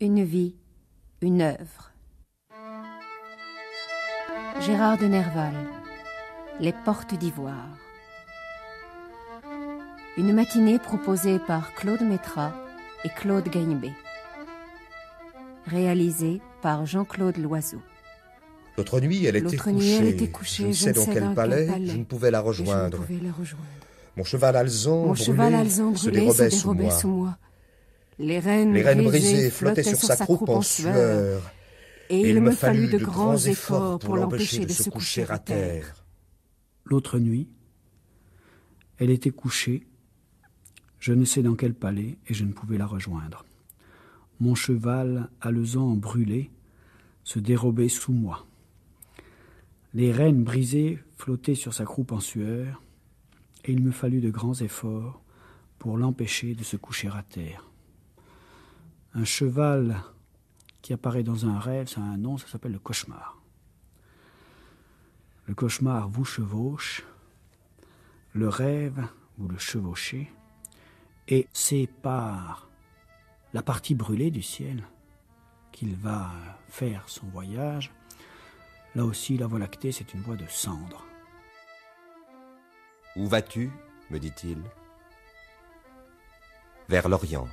une vie, une œuvre. Gérard de Nerval, Les Portes d'Ivoire. Une matinée proposée par Claude Métra et Claude Gagnebé. Réalisée par Jean-Claude Loiseau. L'autre nuit, elle était couchée. Je, ne sais dans, quel, palais, je ne pouvais la rejoindre. Mon cheval alzan brûlé, se Sous moi. Les reines, brisées flottaient sur sa croupe en sueur. Et, il me fallut de grands efforts pour l'empêcher de se coucher à terre. L'autre nuit, elle était couchée, je ne sais dans quel palais, et je ne pouvais la rejoindre. Mon cheval, alezan brûlé, se dérobait sous moi. Les rênes brisées flottaient sur sa croupe en sueur, et il me fallut de grands efforts pour l'empêcher de se coucher à terre un cheval qui apparaît dans un rêve, ça a un nom, ça s'appelle le cauchemar. Le cauchemar vous chevauche, le rêve vous le chevauchez et c'est par la partie brûlée du ciel qu'il va faire son voyage. Là aussi, la Voie lactée, c'est une voie de cendre. Où vas-tu me dit-il. Vers l'Orient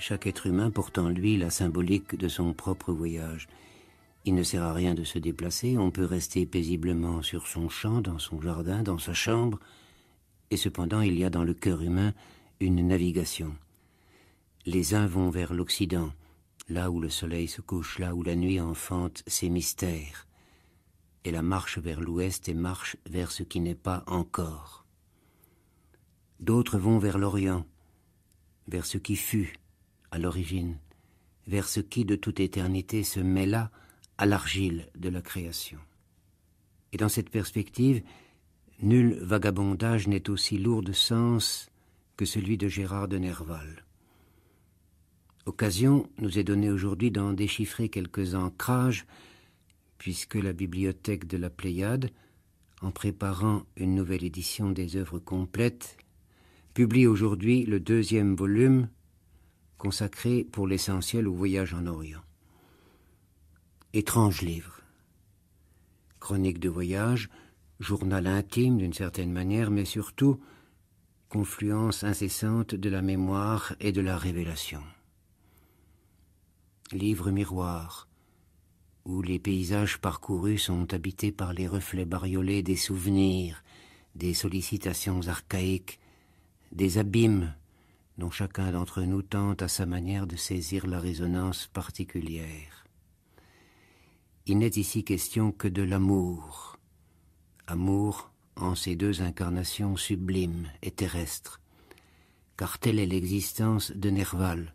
chaque être humain porte en lui la symbolique de son propre voyage. Il ne sert à rien de se déplacer, on peut rester paisiblement sur son champ, dans son jardin, dans sa chambre, et cependant il y a dans le cœur humain une navigation. Les uns vont vers l'Occident, là où le soleil se couche, là où la nuit enfante ses mystères, et la marche vers l'Ouest et marche vers ce qui n'est pas encore. D'autres vont vers l'Orient, vers ce qui fut, à l'origine, vers ce qui de toute éternité se mêla à l'argile de la création. Et dans cette perspective, nul vagabondage n'est aussi lourd de sens que celui de Gérard de Nerval. Occasion nous est donnée aujourd'hui d'en déchiffrer quelques ancrages, puisque la bibliothèque de la Pléiade, en préparant une nouvelle édition des œuvres complètes, publie aujourd'hui le deuxième volume consacré pour l'essentiel au voyage en Orient. Étrange livre. Chronique de voyage, journal intime d'une certaine manière, mais surtout confluence incessante de la mémoire et de la révélation. Livre miroir, où les paysages parcourus sont habités par les reflets bariolés des souvenirs, des sollicitations archaïques, des abîmes dont chacun d'entre nous tente à sa manière de saisir la résonance particulière. Il n'est ici question que de l'amour, amour en ses deux incarnations sublimes et terrestres, car telle est l'existence de Nerval,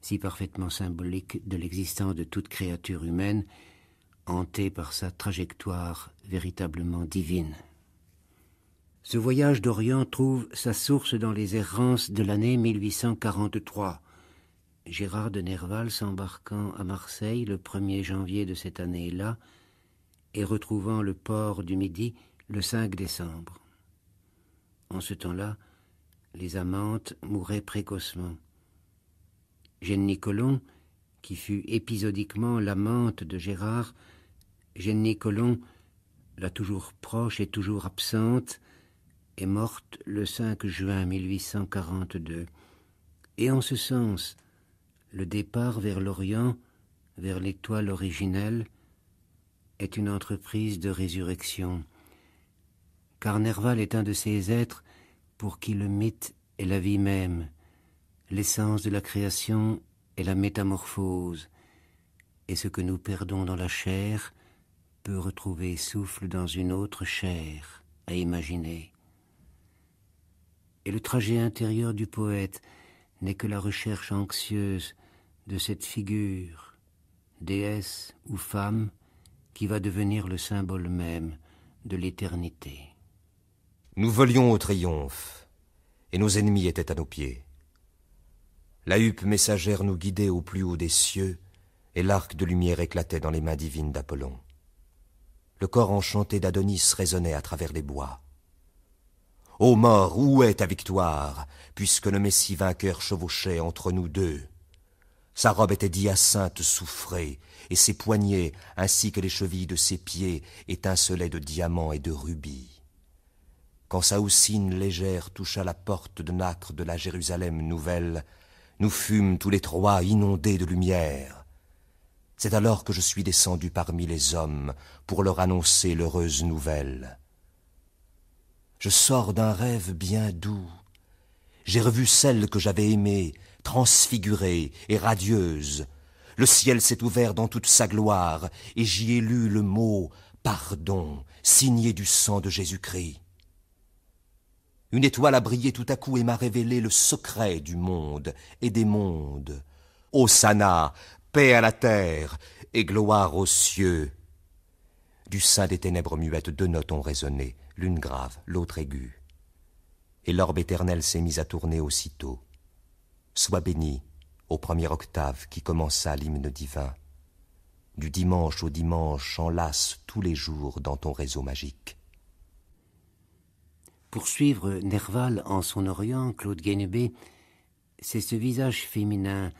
si parfaitement symbolique de l'existence de toute créature humaine, hantée par sa trajectoire véritablement divine. Ce voyage d'Orient trouve sa source dans les errances de l'année 1843. Gérard de Nerval s'embarquant à Marseille le 1er janvier de cette année-là et retrouvant le port du Midi le 5 décembre. En ce temps-là, les amantes mouraient précocement. Jenny Nicolon, qui fut épisodiquement l'amante de Gérard, Jenny Nicolon, la toujours proche et toujours absente, est morte le 5 juin 1842, et en ce sens, le départ vers l'Orient, vers l'étoile originelle, est une entreprise de résurrection, car Nerval est un de ces êtres pour qui le mythe est la vie même, l'essence de la création est la métamorphose, et ce que nous perdons dans la chair peut retrouver souffle dans une autre chair à imaginer et le trajet intérieur du poète n'est que la recherche anxieuse de cette figure, déesse ou femme, qui va devenir le symbole même de l'éternité. Nous volions au triomphe, et nos ennemis étaient à nos pieds. La huppe messagère nous guidait au plus haut des cieux, et l'arc de lumière éclatait dans les mains divines d'Apollon. Le corps enchanté d'Adonis résonnait à travers les bois Ô mort, où est ta victoire, puisque le Messie vainqueur chevauchait entre nous deux Sa robe était d'hyacinthe soufrée, et ses poignets, ainsi que les chevilles de ses pieds, étincelaient de diamants et de rubis. Quand sa houssine légère toucha la porte de nacre de la Jérusalem nouvelle, nous fûmes tous les trois inondés de lumière. C'est alors que je suis descendu parmi les hommes pour leur annoncer l'heureuse nouvelle. Je sors d'un rêve bien doux. J'ai revu celle que j'avais aimée, transfigurée et radieuse. Le ciel s'est ouvert dans toute sa gloire, et j'y ai lu le mot pardon, signé du sang de Jésus-Christ. Une étoile a brillé tout à coup et m'a révélé le secret du monde et des mondes. Hosanna, paix à la terre et gloire aux cieux. Du sein des ténèbres muettes, deux notes ont résonné l'une grave, l'autre aiguë. Et l'orbe éternelle s'est mise à tourner aussitôt. Sois béni, au premier octave qui commença l'hymne divin, du dimanche au dimanche enlace tous les jours dans ton réseau magique. Pour suivre Nerval en son Orient, Claude Guénébé, c'est ce visage féminin,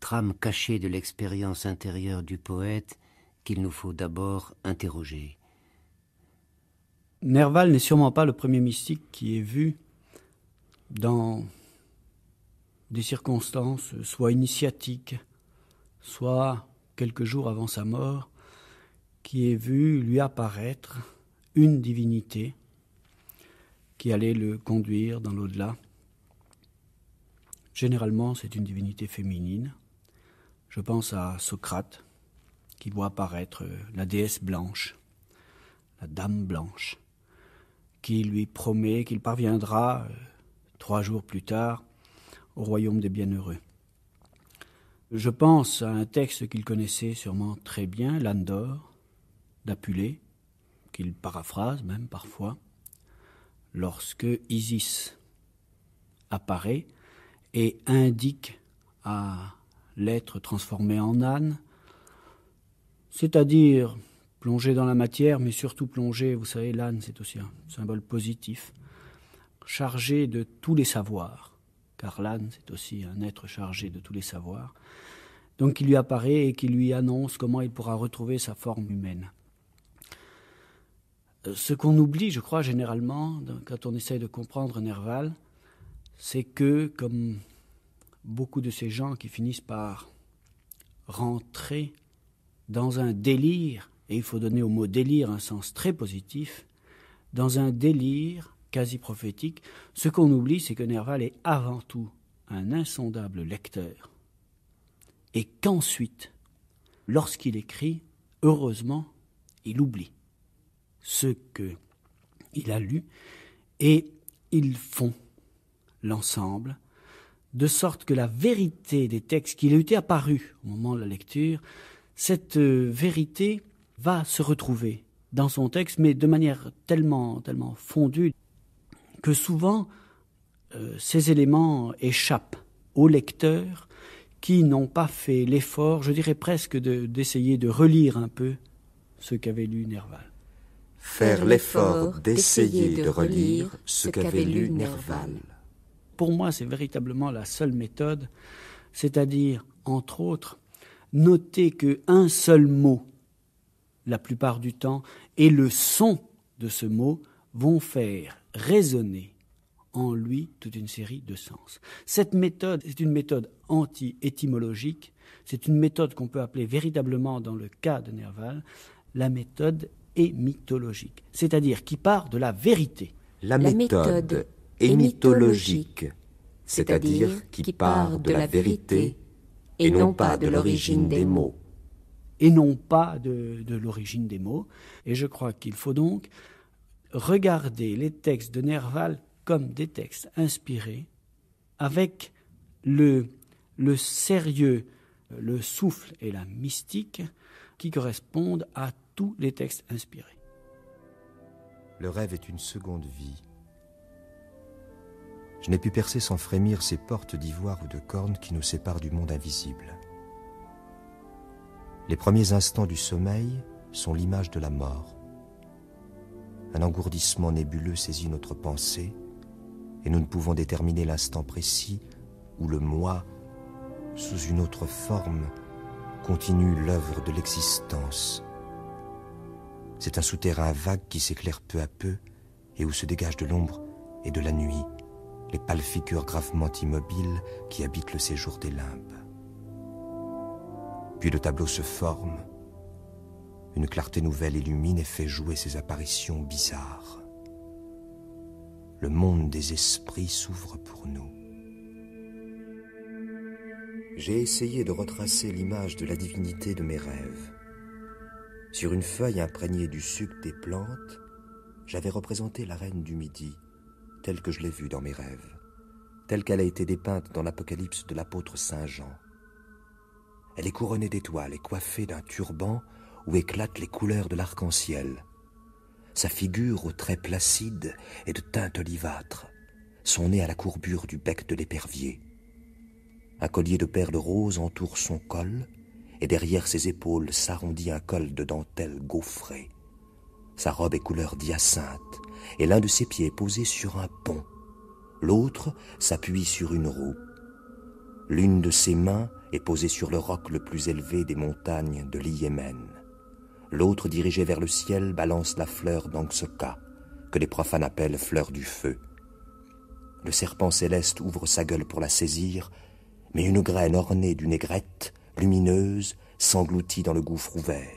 trame cachée de l'expérience intérieure du poète, qu'il nous faut d'abord interroger. Nerval n'est sûrement pas le premier mystique qui est vu dans des circonstances, soit initiatiques, soit quelques jours avant sa mort, qui est vu lui apparaître une divinité qui allait le conduire dans l'au-delà. Généralement, c'est une divinité féminine. Je pense à Socrate, qui voit apparaître la déesse blanche, la dame blanche qui lui promet qu'il parviendra, euh, trois jours plus tard, au royaume des bienheureux. Je pense à un texte qu'il connaissait sûrement très bien, l'Andor, d'Apulée, qu'il paraphrase même parfois, lorsque Isis apparaît et indique à l'être transformé en âne, c'est-à-dire plongé dans la matière, mais surtout plongé, vous savez, l'âne, c'est aussi un symbole positif, chargé de tous les savoirs, car l'âne, c'est aussi un être chargé de tous les savoirs, donc il lui apparaît et qui lui annonce comment il pourra retrouver sa forme humaine. Euh, ce qu'on oublie, je crois, généralement, quand on essaye de comprendre Nerval, c'est que, comme beaucoup de ces gens qui finissent par rentrer dans un délire et il faut donner au mot délire un sens très positif, dans un délire quasi prophétique, ce qu'on oublie, c'est que Nerval est avant tout un insondable lecteur, et qu'ensuite, lorsqu'il écrit, heureusement, il oublie ce qu'il a lu, et il font l'ensemble, de sorte que la vérité des textes qui lui étaient apparus au moment de la lecture, cette euh, vérité va se retrouver dans son texte, mais de manière tellement, tellement fondue que souvent euh, ces éléments échappent aux lecteurs qui n'ont pas fait l'effort, je dirais presque, d'essayer de, de relire un peu ce qu'avait lu Nerval faire l'effort d'essayer de relire ce qu'avait lu Nerval. Pour moi, c'est véritablement la seule méthode, c'est-à-dire, entre autres, noter qu'un seul mot la plupart du temps, et le son de ce mot vont faire résonner en lui toute une série de sens. Cette méthode est une méthode anti-étymologique, c'est une méthode qu'on peut appeler véritablement dans le cas de Nerval la méthode émythologique, c'est-à-dire qui part de la vérité. La, la méthode, émythologique, c'est-à-dire qui part de la vérité et non pas de l'origine des mots et non pas de, l'origine des mots. Et je crois qu'il faut donc regarder les textes de Nerval comme des textes inspirés, avec le, le sérieux, le souffle et la mystique qui correspondent à tous les textes inspirés. Le rêve est une seconde vie. Je n'ai pu percer sans frémir ces portes d'ivoire ou de corne qui nous séparent du monde invisible. Les premiers instants du sommeil sont l'image de la mort. Un engourdissement nébuleux saisit notre pensée et nous ne pouvons déterminer l'instant précis où le moi, sous une autre forme, continue l'œuvre de l'existence. C'est un souterrain vague qui s'éclaire peu à peu et où se dégagent de l'ombre et de la nuit les pâles figures gravement immobiles qui habitent le séjour des limbes. Puis le tableau se forme. Une clarté nouvelle illumine et fait jouer ces apparitions bizarres. Le monde des esprits s'ouvre pour nous. J'ai essayé de retracer l'image de la divinité de mes rêves. Sur une feuille imprégnée du suc des plantes, j'avais représenté la reine du Midi, telle que je l'ai vue dans mes rêves, telle qu'elle a été dépeinte dans l'Apocalypse de l'apôtre Saint Jean. Elle est couronnée d'étoiles et coiffée d'un turban où éclatent les couleurs de l'arc-en-ciel. Sa figure aux traits placides est de teinte olivâtre, son nez à la courbure du bec de l'épervier. Un collier de perles roses entoure son col, et derrière ses épaules s'arrondit un col de dentelle gaufrée. Sa robe est couleur d'hyacinthe, et l'un de ses pieds est posé sur un pont. L'autre s'appuie sur une roue. L'une de ses mains est posée sur le roc le plus élevé des montagnes de l'Yémen. L'autre, dirigée vers le ciel, balance la fleur d'Anxoka, que les profanes appellent fleur du feu. Le serpent céleste ouvre sa gueule pour la saisir, mais une graine ornée d'une aigrette, lumineuse, s'engloutit dans le gouffre ouvert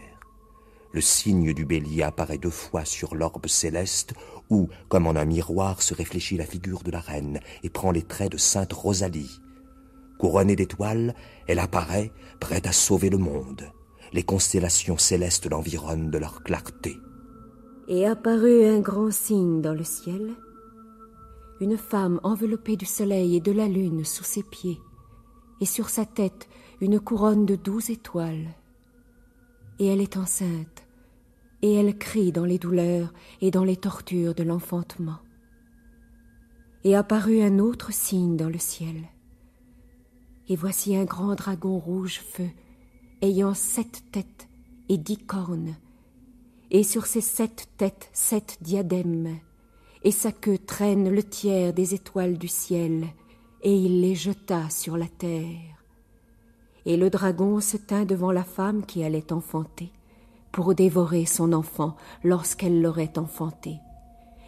le signe du bélier apparaît deux fois sur l'orbe céleste, où, comme en un miroir, se réfléchit la figure de la reine et prend les traits de sainte Rosalie. Couronnée d'étoiles, elle apparaît, prête à sauver le monde. Les constellations célestes l'environnent de leur clarté. Et apparut un grand signe dans le ciel, une femme enveloppée du soleil et de la lune sous ses pieds, et sur sa tête une couronne de douze étoiles. Et elle est enceinte, et elle crie dans les douleurs et dans les tortures de l'enfantement. Et apparut un autre signe dans le ciel, et voici un grand dragon rouge feu, ayant sept têtes et dix cornes, et sur ses sept têtes sept diadèmes, et sa queue traîne le tiers des étoiles du ciel, et il les jeta sur la terre. Et le dragon se tint devant la femme qui allait enfanter, pour dévorer son enfant lorsqu'elle l'aurait enfanté.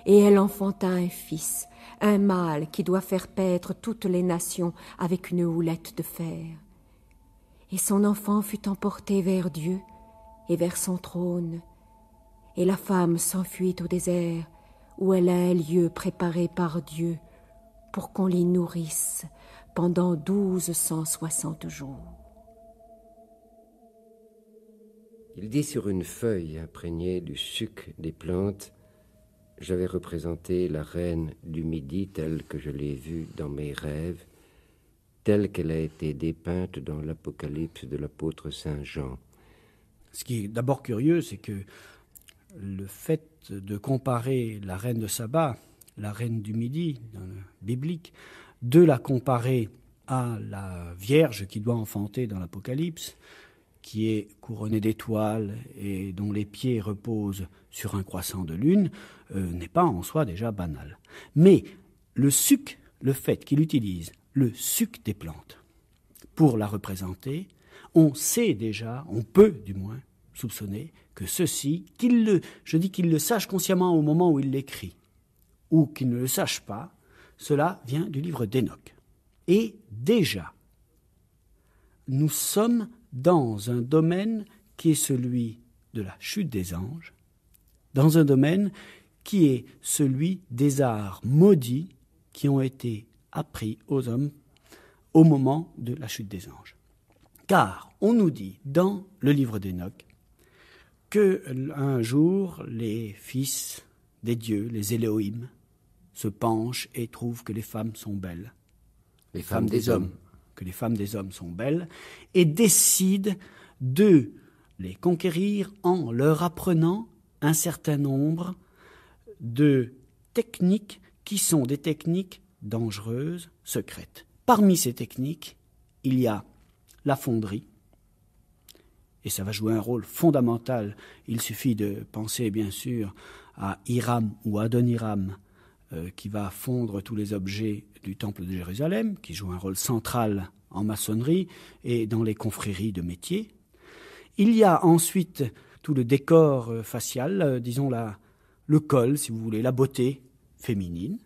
Et elle enfanta un fils, un mâle qui doit faire paître toutes les nations avec une houlette de fer. Et son enfant fut emporté vers Dieu et vers son trône, et la femme s'enfuit au désert, où elle a un lieu préparé par Dieu pour qu'on l'y nourrisse pendant douze cent soixante jours. Il dit sur une feuille imprégnée du suc des plantes j'avais représenté la reine du Midi telle que je l'ai vue dans mes rêves, telle qu'elle a été dépeinte dans l'Apocalypse de l'apôtre Saint Jean. Ce qui est d'abord curieux, c'est que le fait de comparer la reine de Saba, la reine du Midi, dans le biblique, de la comparer à la Vierge qui doit enfanter dans l'Apocalypse, qui est couronnée d'étoiles et dont les pieds reposent sur un croissant de lune, euh, n'est pas en soi déjà banal. Mais le suc, le fait qu'il utilise le suc des plantes pour la représenter, on sait déjà, on peut du moins soupçonner que ceci, qu'il le, je dis qu'il le sache consciemment au moment où il l'écrit, ou qu'il ne le sache pas, cela vient du livre d'Enoch. Et déjà, nous sommes dans un domaine qui est celui de la chute des anges, dans un domaine qui est celui des arts maudits qui ont été appris aux hommes au moment de la chute des anges. Car on nous dit dans le livre d'Enoch que un jour les fils des dieux, les Elohim, se penchent et trouvent que les femmes sont belles. Les femmes, des, hommes que les femmes des hommes sont belles, et décide de les conquérir en leur apprenant un certain nombre de techniques qui sont des techniques dangereuses, secrètes. Parmi ces techniques, il y a la fonderie, et ça va jouer un rôle fondamental. Il suffit de penser, bien sûr, à Hiram ou à Adoniram, euh, qui va fondre tous les objets du temple de Jérusalem, qui joue un rôle central en maçonnerie et dans les confréries de métier. Il y a ensuite tout le décor euh, facial, euh, disons la, le col, si vous voulez, la beauté féminine,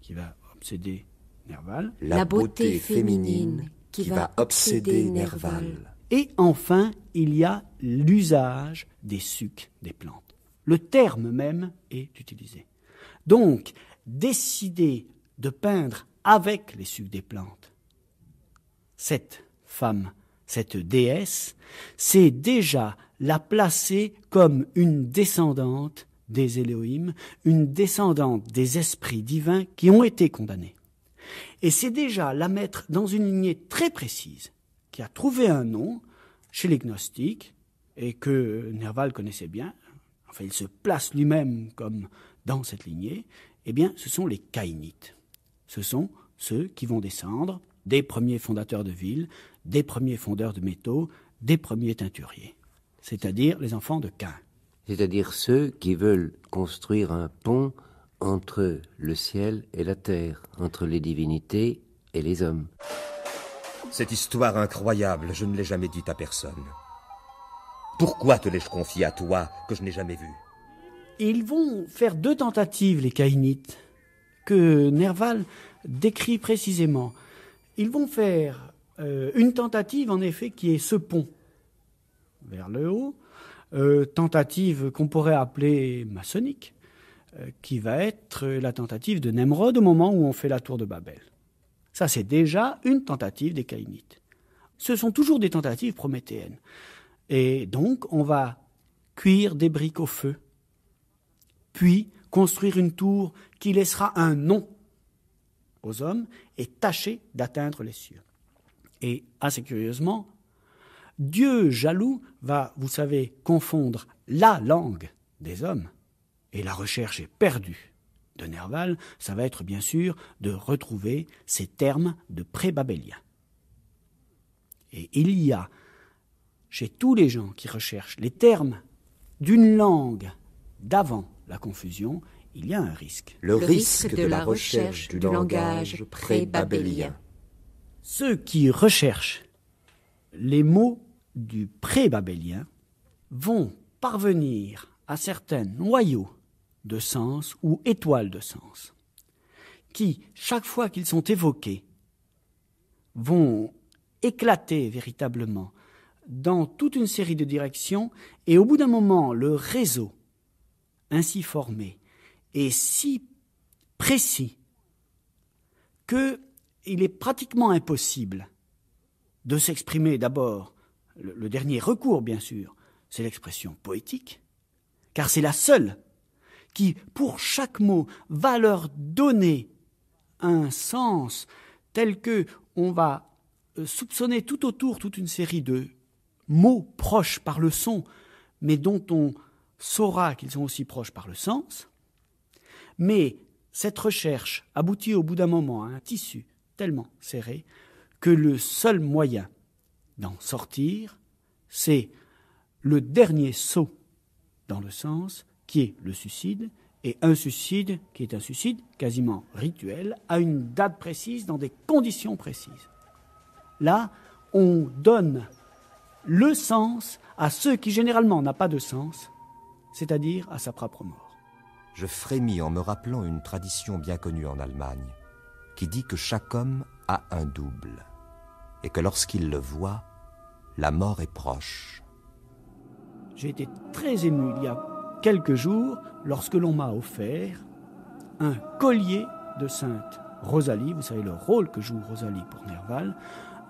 qui va obséder Nerval. La, beauté, féminine qui, va obséder Nerval. Et enfin, il y a l'usage des sucs des plantes. Le terme même est utilisé. Donc, décider de peindre avec les sucs des plantes. Cette femme, cette déesse, c'est déjà la placer comme une descendante des Elohim, une descendante des esprits divins qui ont été condamnés. Et c'est déjà la mettre dans une lignée très précise, qui a trouvé un nom chez les gnostiques, et que Nerval connaissait bien. Enfin, il se place lui-même comme dans cette lignée, eh bien, ce sont les Caïnites. Ce sont ceux qui vont descendre des premiers fondateurs de villes, des premiers fondeurs de métaux, des premiers teinturiers, c'est-à-dire les enfants de Cain. C'est-à-dire ceux qui veulent construire un pont entre le ciel et la terre, entre les divinités et les hommes. Cette histoire incroyable, je ne l'ai jamais dite à personne. Pourquoi te l'ai-je confiée à toi que je n'ai jamais vue ils vont faire deux tentatives, les Caïnites, que Nerval décrit précisément. Ils vont faire euh, une tentative, en effet, qui est ce pont vers le haut, euh, tentative qu'on pourrait appeler maçonnique, euh, qui va être la tentative de Nemrod au moment où on fait la tour de Babel. Ça, c'est déjà une tentative des Caïnites. Ce sont toujours des tentatives prométhéennes. Et donc, on va cuire des briques au feu puis construire une tour qui laissera un nom aux hommes et tâcher d'atteindre les cieux. Et assez curieusement, Dieu jaloux va, vous savez, confondre la langue des hommes, et la recherche est perdue de Nerval, ça va être bien sûr de retrouver ces termes de pré pré-babéliens. Et il y a, chez tous les gens qui recherchent les termes d'une langue d'avant la confusion, il y a un risque. Le, risque, de, la recherche du, langage pré-babélien. Ceux qui recherchent les mots du pré-babélien vont parvenir à certains noyaux de sens ou étoiles de sens, qui, chaque fois qu'ils sont évoqués, vont éclater véritablement dans toute une série de directions, et au bout d'un moment, le réseau ainsi formé et si précis qu'il est pratiquement impossible de s'exprimer d'abord, le, le dernier recours bien sûr, c'est l'expression poétique, car c'est la seule qui, pour chaque mot, va leur donner un sens tel que on va euh, soupçonner tout autour toute une série de mots proches par le son, mais dont on saura qu'ils sont aussi proches par le sens, mais cette recherche aboutit au bout d'un moment à un tissu tellement serré que le seul moyen d'en sortir, c'est le dernier saut dans le sens qui est le suicide, et un suicide qui est un suicide quasiment rituel, à une date précise, dans des conditions précises. Là, on donne le sens à ce qui généralement n'a pas de sens, c'est-à-dire à sa propre mort. Je frémis en me rappelant une tradition bien connue en Allemagne, qui dit que chaque homme a un double, et que lorsqu'il le voit, la mort est proche. J'ai été très ému il y a quelques jours lorsque l'on m'a offert un collier de sainte Rosalie, vous savez le rôle que joue Rosalie pour Nerval,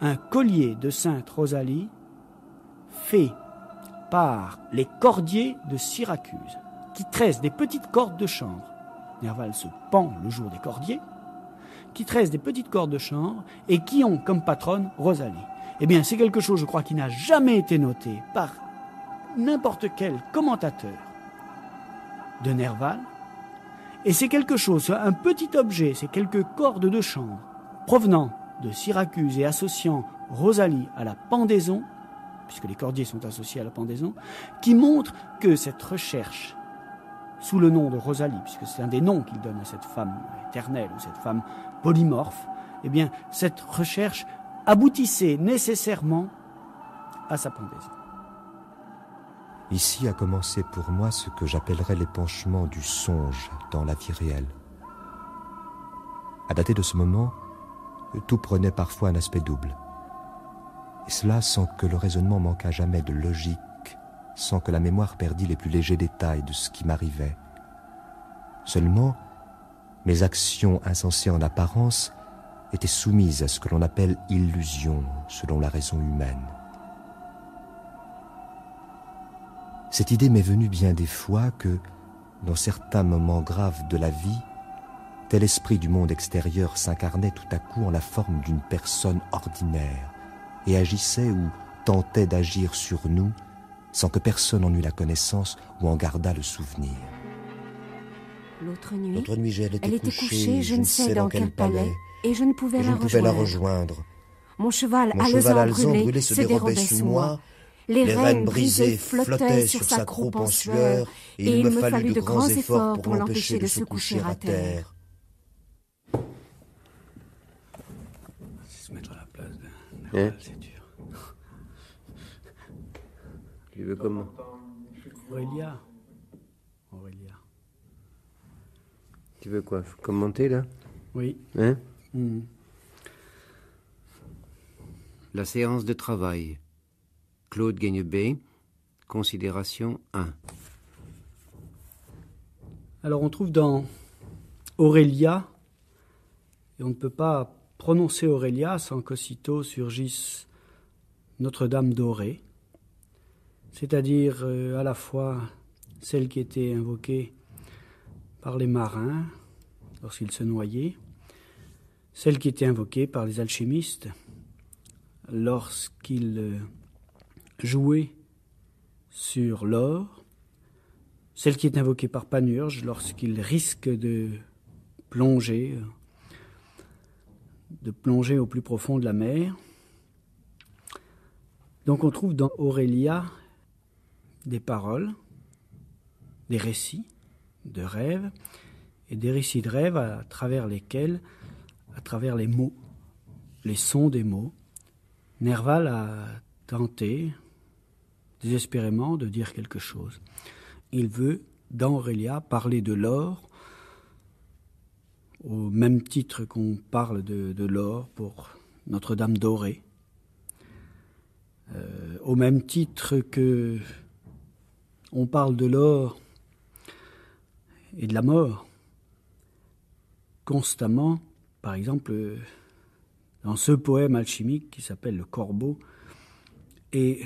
un collier de sainte Rosalie fait par les cordiers de Syracuse, qui tressent des petites cordes de chanvre. Nerval se pend le jour des cordiers, qui tressent des petites cordes de chanvre et qui ont comme patronne Rosalie. Eh bien, c'est quelque chose, je crois, qui n'a jamais été noté par n'importe quel commentateur de Nerval. Et c'est quelque chose, un petit objet, c'est quelques cordes de chanvre provenant de Syracuse et associant Rosalie à la pendaison puisque les cordiers sont associés à la pendaison, qui montre que cette recherche, sous le nom de Rosalie, puisque c'est un des noms qu'il donne à cette femme éternelle ou cette femme polymorphe, eh bien, cette recherche aboutissait nécessairement à sa pendaison. Ici a commencé pour moi ce que j'appellerais l'épanchement du songe dans la vie réelle. À dater de ce moment, tout prenait parfois un aspect double et cela sans que le raisonnement manquât jamais de logique, sans que la mémoire perdît les plus légers détails de ce qui m'arrivait. Seulement, mes actions insensées en apparence étaient soumises à ce que l'on appelle illusion selon la raison humaine. Cette idée m'est venue bien des fois que, dans certains moments graves de la vie, tel esprit du monde extérieur s'incarnait tout à coup en la forme d'une personne ordinaire, et agissait ou tentait d'agir sur nous sans que personne en eût la connaissance ou en gardât le souvenir. L'autre nuit, elle, était, couchée, je, ne sais dans, quel palais, et je ne pouvais, la, rejoindre. Mon cheval, Mon cheval brûlé, se, dérobait, sous moi, les, les rênes brisées flottaient sur sa croupe en sueur, et il me fallut de grands efforts pour l'empêcher de se coucher à terre. Hein ah, c'est dur. Tu veux comment Aurélia. Aurélia. Tu veux quoi Commenter là Oui. Hein hmm. La séance de travail. Claude Gagnebé, considération 1. Alors on trouve dans Aurélia, et on ne peut pas prononcer Aurélia sans qu'aussitôt surgisse Notre-Dame dorée, c'est-à-dire euh, à la fois celle qui était invoquée par les marins lorsqu'ils se noyaient, celle qui était invoquée par les alchimistes lorsqu'ils euh, jouaient sur l'or, celle qui est invoquée par Panurge lorsqu'il risque de plonger de plonger au plus profond de la mer. Donc on trouve dans Aurélia des paroles, des récits de rêves, et des récits de rêves à travers lesquels, à travers les mots, les sons des mots, Nerval a tenté désespérément de dire quelque chose. Il veut, dans Aurélia, parler de l'or, au même titre qu'on parle de, l'or pour Notre-Dame dorée, euh, au même titre que on parle de l'or et de la mort constamment, par exemple, dans ce poème alchimique qui s'appelle Le Corbeau, et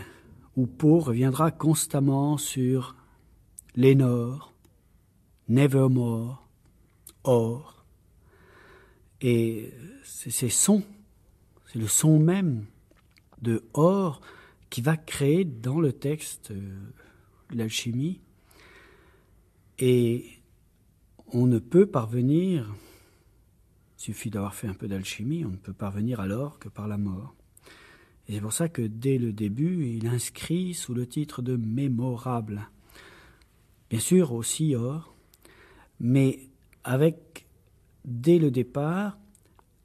où Poe reviendra constamment sur l'énor, Nevermore, Or, et ces sons, c'est le son même de or qui va créer dans le texte euh, l'alchimie. Et on ne peut parvenir, il suffit d'avoir fait un peu d'alchimie, on ne peut parvenir alors que par la mort. Et c'est pour ça que dès le début, il inscrit sous le titre de mémorable. Bien sûr, aussi or, mais avec dès le départ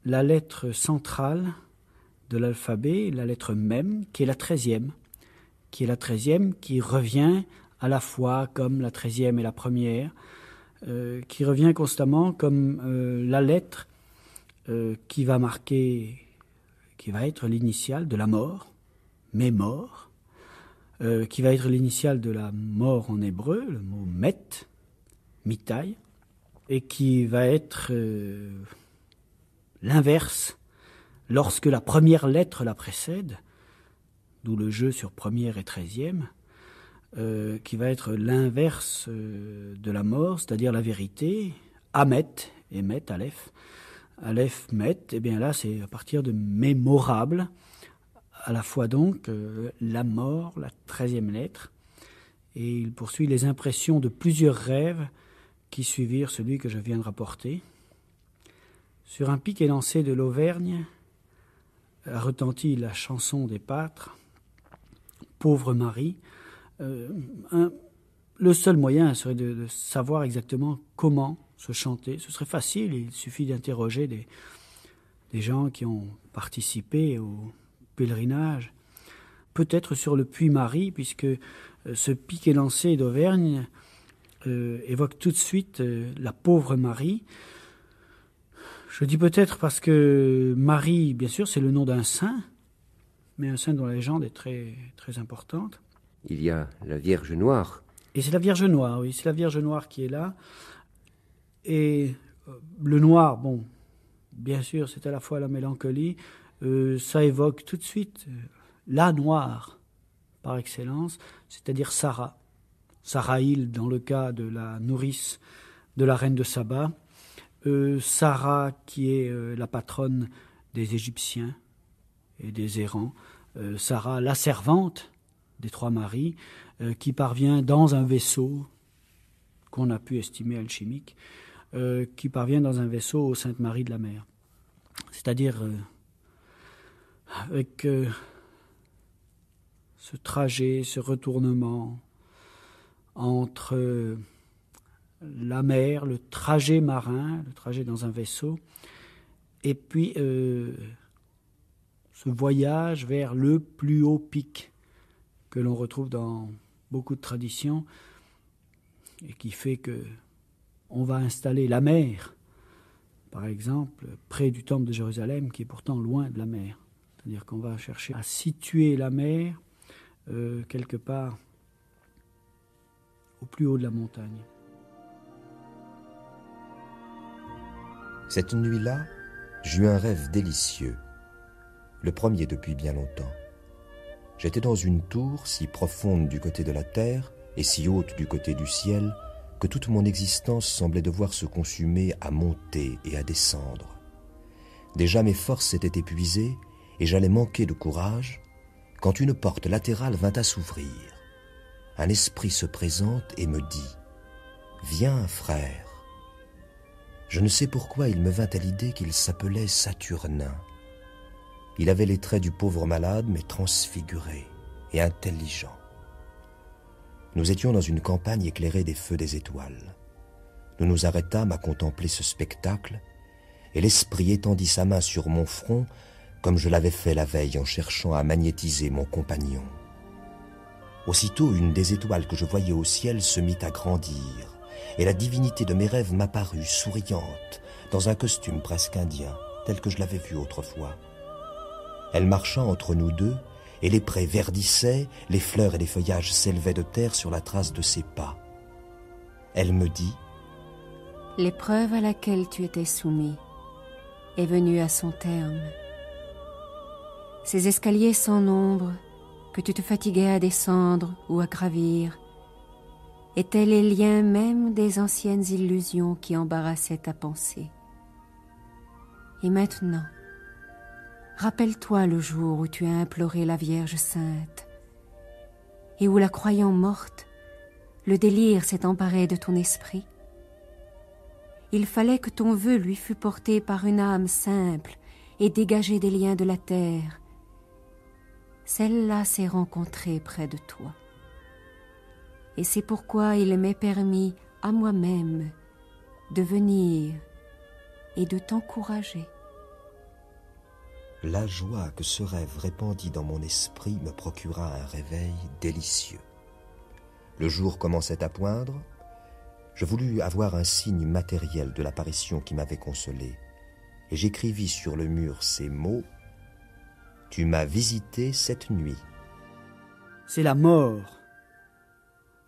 la lettre centrale de l'alphabet, la lettre même, qui est la treizième, qui est la treizième, qui revient à la fois comme la treizième et la première, euh, qui revient constamment comme euh, la lettre euh, qui va marquer, qui va être l'initiale de la mort, mais mort, qui va être l'initiale de la mort en hébreu, le mot met, mitai », et qui va être euh, l'inverse lorsque la première lettre la précède, d'où le jeu sur première et treizième, euh, qui va être l'inverse euh, de la mort, c'est-à-dire la vérité, Amet, met Aleph, Aleph, Met, et eh bien là c'est à partir de mémorable, à la fois donc la mort, la treizième lettre, et il poursuit les impressions de plusieurs rêves qui suivirent celui que je viens de rapporter. Sur un pic élancé de l'Auvergne, euh, retentit la chanson des pâtres. Pauvre Marie, euh, le seul moyen serait de, savoir exactement comment se chanter. Ce serait facile, il suffit d'interroger des, des gens qui ont participé au pèlerinage. Peut-être sur le puits Marie, puisque euh, ce pic élancé d'Auvergne euh, évoque tout de suite euh, la pauvre Marie. Je dis peut-être parce que Marie, bien sûr, c'est le nom d'un saint, mais un saint dont la légende est très, très importante. Il y a la Vierge Noire. Et c'est la Vierge Noire, oui, c'est la Vierge Noire qui est là. Et euh, le noir, bon, bien sûr, c'est à la fois la mélancolie, ça évoque tout de suite la noire par excellence, c'est-à-dire Sarah. Sarahil dans le cas de la nourrice de la reine de Saba, euh, Sarah qui est euh, la patronne des Égyptiens et des errants, euh, Sarah la servante des trois maris, qui parvient dans un vaisseau qu'on a pu estimer alchimique, qui parvient dans un vaisseau au Sainte-Marie de la Mer. C'est-à-dire avec ce trajet, ce retournement, entre euh, la mer, le trajet marin, le trajet dans un vaisseau, et puis euh, ce voyage vers le plus haut pic que l'on retrouve dans beaucoup de traditions et qui fait que on va installer la mer, par exemple, près du temple de Jérusalem, qui est pourtant loin de la mer. C'est-à-dire qu'on va chercher à situer la mer euh, quelque part au plus haut de la montagne. Cette nuit-là, j'eus un rêve délicieux, le premier depuis bien longtemps. J'étais dans une tour si profonde du côté de la terre et si haute du côté du ciel que toute mon existence semblait devoir se consumer à monter et à descendre. Déjà mes forces s'étaient épuisées et j'allais manquer de courage quand une porte latérale vint à s'ouvrir un esprit se présente et me dit ⁇ Viens, frère !⁇ Je ne sais pourquoi il me vint à l'idée qu'il s'appelait Saturnin. Il avait les traits du pauvre malade, mais transfiguré et intelligent. Nous étions dans une campagne éclairée des feux des étoiles. Nous nous arrêtâmes à contempler ce spectacle, et l'esprit étendit sa main sur mon front, comme je l'avais fait la veille en cherchant à magnétiser mon compagnon. Aussitôt une des étoiles que je voyais au ciel se mit à grandir, et la divinité de mes rêves m'apparut souriante, dans un costume presque indien, tel que je l'avais vu autrefois. Elle marcha entre nous deux, et les prés verdissaient, les fleurs et les feuillages s'élevaient de terre sur la trace de ses pas. Elle me dit L'épreuve à laquelle tu étais soumis est venue à son terme. Ces escaliers sans nombre que tu te fatiguais à descendre ou à gravir, étaient les liens même des anciennes illusions qui embarrassaient ta pensée. Et maintenant, rappelle-toi le jour où tu as imploré la Vierge Sainte, et où la croyant morte, le délire s'est emparé de ton esprit. Il fallait que ton vœu lui fût porté par une âme simple et dégagée des liens de la terre, celle-là s'est rencontrée près de toi. Et c'est pourquoi il m'est permis à moi-même de venir et de t'encourager. La joie que ce rêve répandit dans mon esprit me procura un réveil délicieux. Le jour commençait à poindre. Je voulus avoir un signe matériel de l'apparition qui m'avait consolé, et j'écrivis sur le mur ces mots tu m'as visité cette nuit. C'est la mort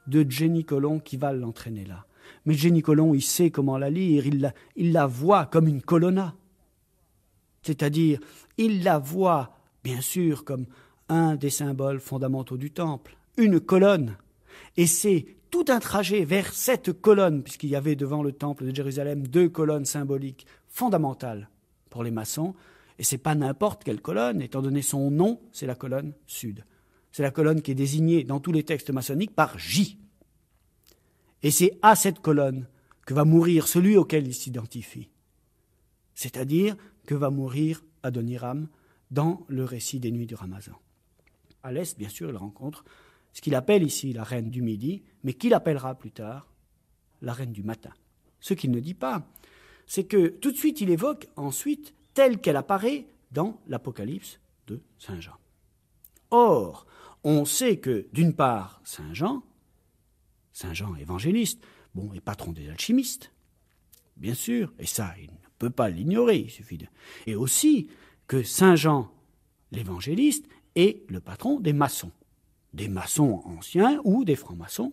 de Jenny Colon qui va l'entraîner là. Mais Jenny Colon, il sait comment la lire, il la, il la voit comme une colonna. C'est-à-dire, il la voit, bien sûr, comme un des symboles fondamentaux du temple, une colonne. Et c'est tout un trajet vers cette colonne, puisqu'il y avait devant le temple de Jérusalem deux colonnes symboliques fondamentales pour les maçons, et c'est pas n'importe quelle colonne, étant donné son nom, c'est la colonne sud. C'est la colonne qui est désignée dans tous les textes maçonniques par J. Et c'est à cette colonne que va mourir celui auquel il s'identifie. C'est-à-dire que va mourir Adoniram dans le récit des nuits du Ramazan. À l'Est, bien sûr, il rencontre ce qu'il appelle ici la reine du midi, mais qu'il appellera plus tard la reine du matin. Ce qu'il ne dit pas, c'est que tout de suite il évoque ensuite telle qu'elle apparaît dans l'Apocalypse de Saint Jean. Or, on sait que, d'une part, Saint Jean, Saint Jean évangéliste, bon, est patron des alchimistes, bien sûr, et ça, il ne peut pas l'ignorer, il suffit de... Et aussi que Saint Jean, l'évangéliste, est le patron des maçons, des maçons anciens ou des francs-maçons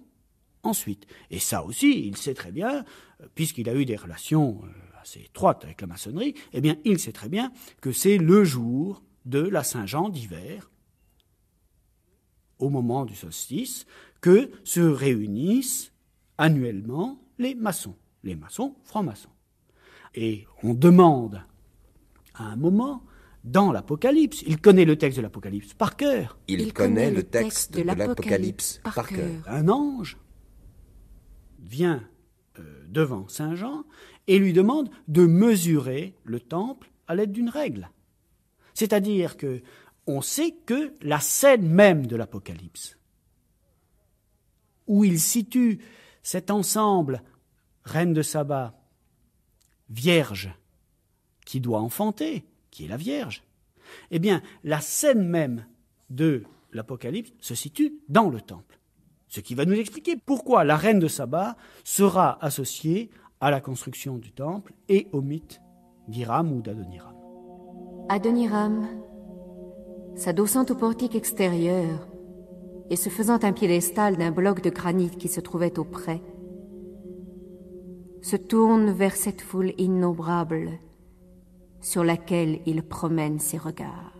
ensuite. Et ça aussi, il sait très bien, euh, puisqu'il a eu des relations... Euh, assez étroite avec la maçonnerie, eh bien, il sait très bien que c'est le jour de la Saint-Jean d'hiver, au moment du solstice, que se réunissent annuellement les maçons, les maçons francs-maçons. Et on demande à un moment dans l'Apocalypse. Il connaît le texte de l'Apocalypse par cœur. Il, connaît, le texte, de, l'Apocalypse par, cœur. Un ange vient euh, devant Saint Jean et lui demande de mesurer le temple à l'aide d'une règle. C'est-à-dire que on sait que la scène même de l'Apocalypse, où il situe cet ensemble reine de Saba, vierge, qui doit enfanter, qui est la Vierge, eh bien, la scène même de l'Apocalypse se situe dans le temple. Ce qui va nous expliquer pourquoi la reine de Saba sera associée à la construction du temple et au mythe d'Iram ou d'Adoniram. Adoniram, s'adossant au portique extérieur et se faisant un piédestal d'un bloc de granit qui se trouvait auprès, se tourne vers cette foule innombrable sur laquelle il promène ses regards.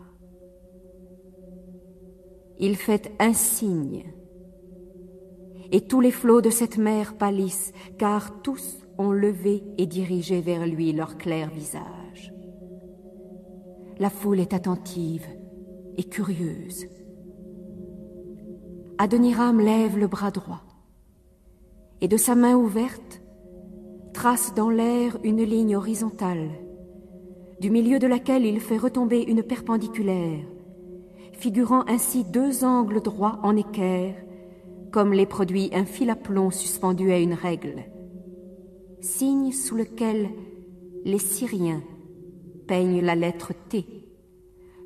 Il fait un signe et tous les flots de cette mer pâlissent, car tous ont levé et dirigé vers lui leur clair visage. La foule est attentive et curieuse. Adoniram lève le bras droit et de sa main ouverte trace dans l'air une ligne horizontale, du milieu de laquelle il fait retomber une perpendiculaire, figurant ainsi deux angles droits en équerre comme les produits un fil à plomb suspendu à une règle, signe sous lequel les Syriens peignent la lettre T,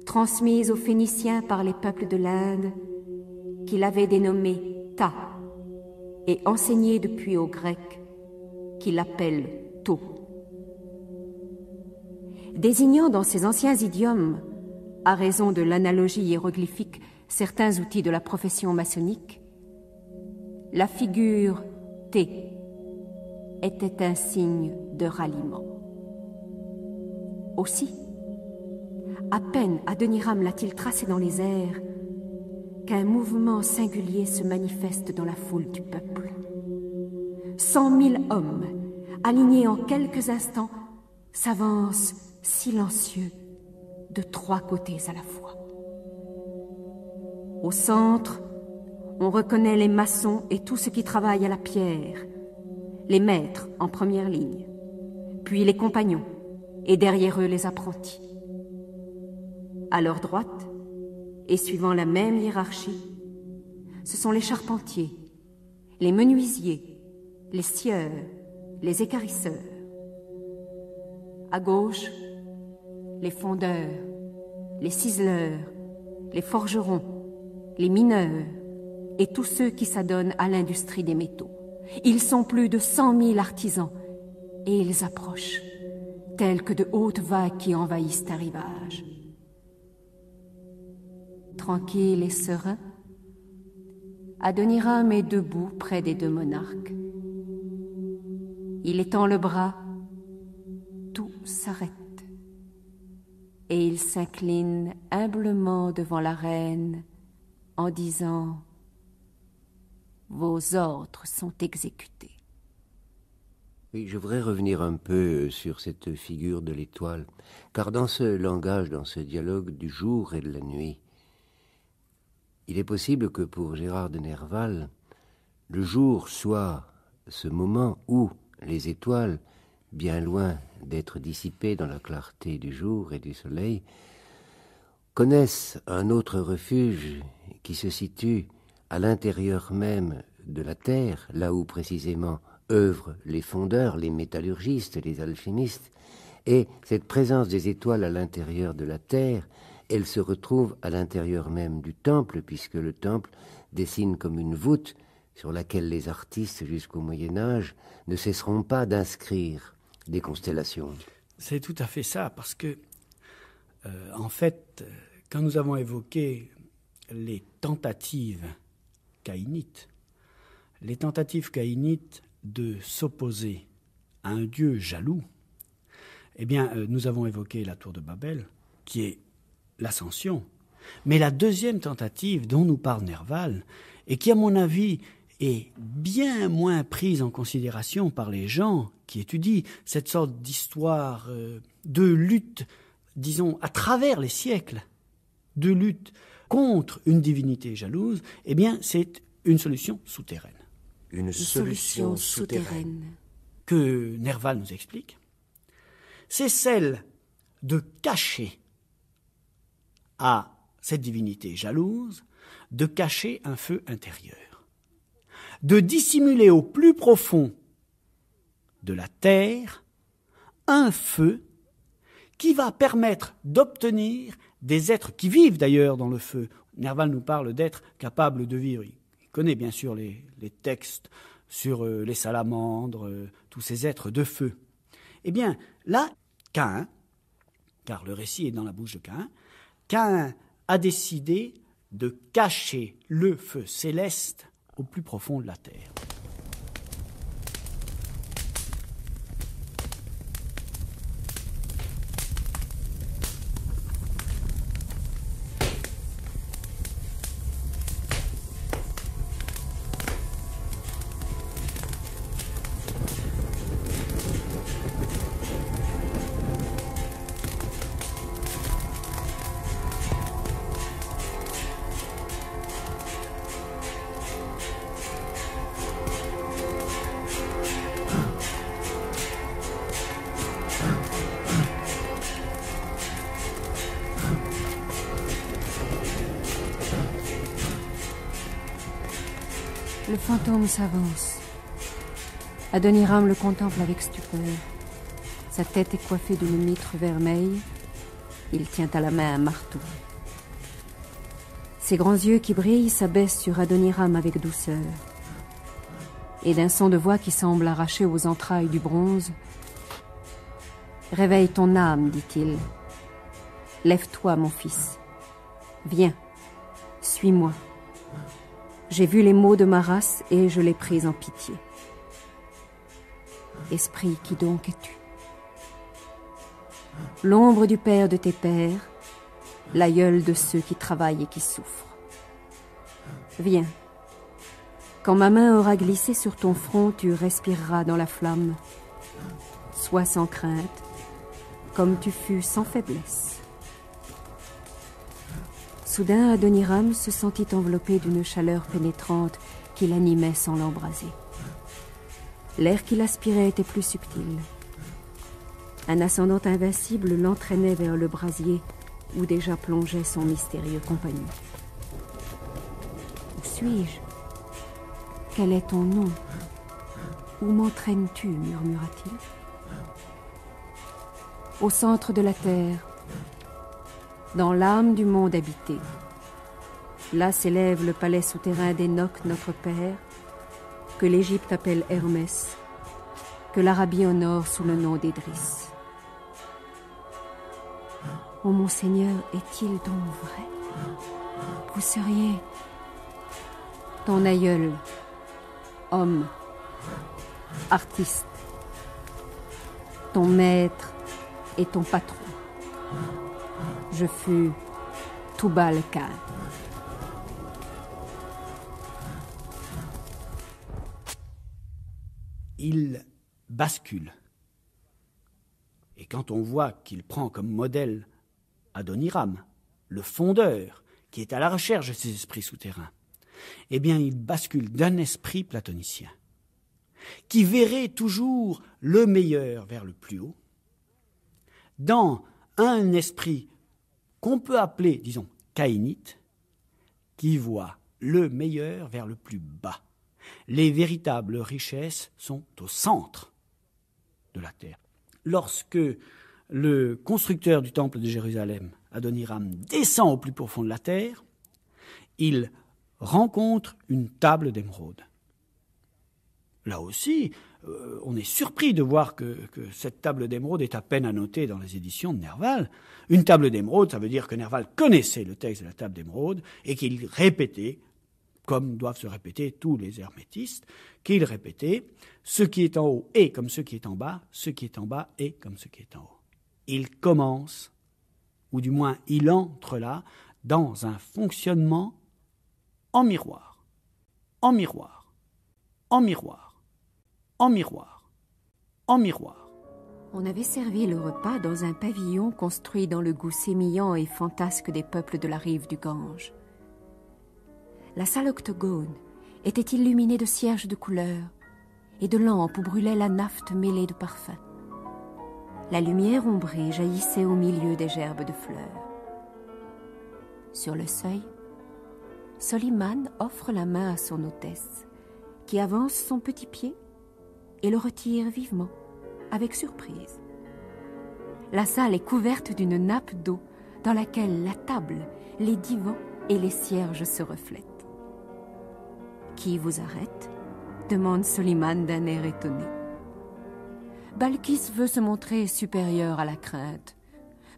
transmise aux Phéniciens par les peuples de l'Inde, qu'il avait dénommée Ta, et enseignée depuis aux Grecs, qu'il appelle To. Désignant dans ces anciens idiomes, à raison de l'analogie hiéroglyphique, certains outils de la profession maçonnique, la figure T était un signe de ralliement. Aussi, à peine Adoniram l'a-t-il tracé dans les airs qu'un mouvement singulier se manifeste dans la foule du peuple. Cent mille hommes, alignés en quelques instants, s'avancent silencieux de trois côtés à la fois. Au centre, on reconnaît les maçons et tout ce qui travaille à la pierre, les maîtres en première ligne, puis les compagnons, et derrière eux les apprentis. À leur droite, et suivant la même hiérarchie, ce sont les charpentiers, les menuisiers, les scieurs, les écarisseurs. À gauche, les fondeurs, les ciseleurs, les forgerons, les mineurs, et tous ceux qui s'adonnent à l'industrie des métaux. Ils sont plus de cent mille artisans et ils approchent, tels que de hautes vagues qui envahissent un rivage. Tranquille et serein, Adoniram est debout près des deux monarques. Il étend le bras, tout s'arrête et il s'incline humblement devant la reine en disant ⁇ vos ordres sont exécutés. Oui, je voudrais revenir un peu euh, sur cette figure de l'étoile, car dans ce langage, dans ce dialogue du jour et de la nuit, il est possible que pour Gérard de Nerval, le jour soit ce moment où les étoiles, bien loin d'être dissipées dans la clarté du jour et du soleil, connaissent un autre refuge qui se situe à l'intérieur même de la terre, là où précisément œuvrent les fondeurs, les métallurgistes, les alchimistes, et cette présence des étoiles à l'intérieur de la terre, elle se retrouve à l'intérieur même du temple, puisque le temple dessine comme une voûte sur laquelle les artistes jusqu'au Moyen Âge ne cesseront pas d'inscrire des constellations. C'est tout à fait ça, parce que, euh, en fait, euh, quand nous avons évoqué les tentatives les tentatives caïnites de s'opposer à un Dieu jaloux, eh bien, euh, nous avons évoqué la tour de Babel, qui est l'ascension. Mais la deuxième tentative dont nous parle Nerval, et qui, à mon avis, est bien moins prise en considération par les gens qui étudient cette sorte d'histoire euh, de lutte, disons, à travers les siècles, de lutte contre une divinité jalouse, eh bien, c'est une solution souterraine. Une, solution, solution souterraine. Que Nerval nous explique, c'est celle de cacher à cette divinité jalouse, de cacher un feu intérieur, de dissimuler au plus profond de la terre un feu qui va permettre d'obtenir des êtres qui vivent d'ailleurs dans le feu. Nerval nous parle d'êtres capables de vivre. Il connaît bien sûr les, textes sur euh, les salamandres, euh, tous ces êtres de feu. Eh bien, là, Caïn, car le récit est dans la bouche de Caïn, Caïn a décidé de cacher le feu céleste au plus profond de la terre. s'avance. Adoniram le contemple avec stupeur. Sa tête est coiffée d'une mitre vermeille. Il tient à la main un marteau. Ses grands yeux qui brillent s'abaissent sur Adoniram avec douceur. Et d'un son de voix qui semble arraché aux entrailles du bronze, Réveille ton âme, dit-il. Lève-toi, mon fils. Viens, suis-moi. J'ai vu les maux de ma race et je l'ai pris en pitié. Esprit, qui donc es-tu L'ombre du père de tes pères, l'aïeul de ceux qui travaillent et qui souffrent. Viens. Quand ma main aura glissé sur ton front, tu respireras dans la flamme. Sois sans crainte, comme tu fus sans faiblesse. Soudain, Adoniram se sentit enveloppé d'une chaleur pénétrante qui l'animait sans l'embraser. L'air qu'il aspirait était plus subtil. Un ascendant invincible l'entraînait vers le brasier où déjà plongeait son mystérieux compagnon. Où suis-je Quel est ton nom Où m'entraînes-tu murmura-t-il. Au centre de la terre, dans l'âme du monde habité. Là s'élève le palais souterrain d'Enoch, notre père, que l'Égypte appelle Hermès, que l'Arabie honore sous le nom d'Édris. Oh mon Seigneur, est-il donc vrai Vous seriez ton aïeul, homme, artiste, ton maître et ton patron je fus le calme. Il bascule. Et quand on voit qu'il prend comme modèle Adoniram, le fondeur, qui est à la recherche de ses esprits souterrains, eh bien il bascule d'un esprit platonicien, qui verrait toujours le meilleur vers le plus haut, dans un esprit qu'on peut appeler, disons, caïnite, qui voit le meilleur vers le plus bas. Les véritables richesses sont au centre de la terre. Lorsque le constructeur du temple de Jérusalem, Adoniram, descend au plus profond de la terre, il rencontre une table d'émeraude. Là aussi, euh, on est surpris de voir que, cette table d'émeraude est à peine annotée dans les éditions de Nerval. Une table d'émeraude, ça veut dire que Nerval connaissait le texte de la table d'émeraude et qu'il répétait, comme doivent se répéter tous les hermétistes, qu'il répétait ce qui est en haut est comme ce qui est en bas, ce qui est en bas est comme ce qui est en haut. Il commence, ou du moins il entre là, dans un fonctionnement en miroir, en miroir, en miroir en miroir. En miroir. On avait servi le repas dans un pavillon construit dans le goût sémillant et fantasque des peuples de la rive du Gange. La salle octogone était illuminée de cierges de couleurs et de lampes où brûlait la naphte mêlée de parfums. La lumière ombrée jaillissait au milieu des gerbes de fleurs. Sur le seuil, Soliman offre la main à son hôtesse, qui avance son petit pied et le retire vivement, avec surprise. La salle est couverte d'une nappe d'eau dans laquelle la table, les divans et les cierges se reflètent. Qui vous arrête demande Soliman d'un air étonné. Balkis veut se montrer supérieure à la crainte.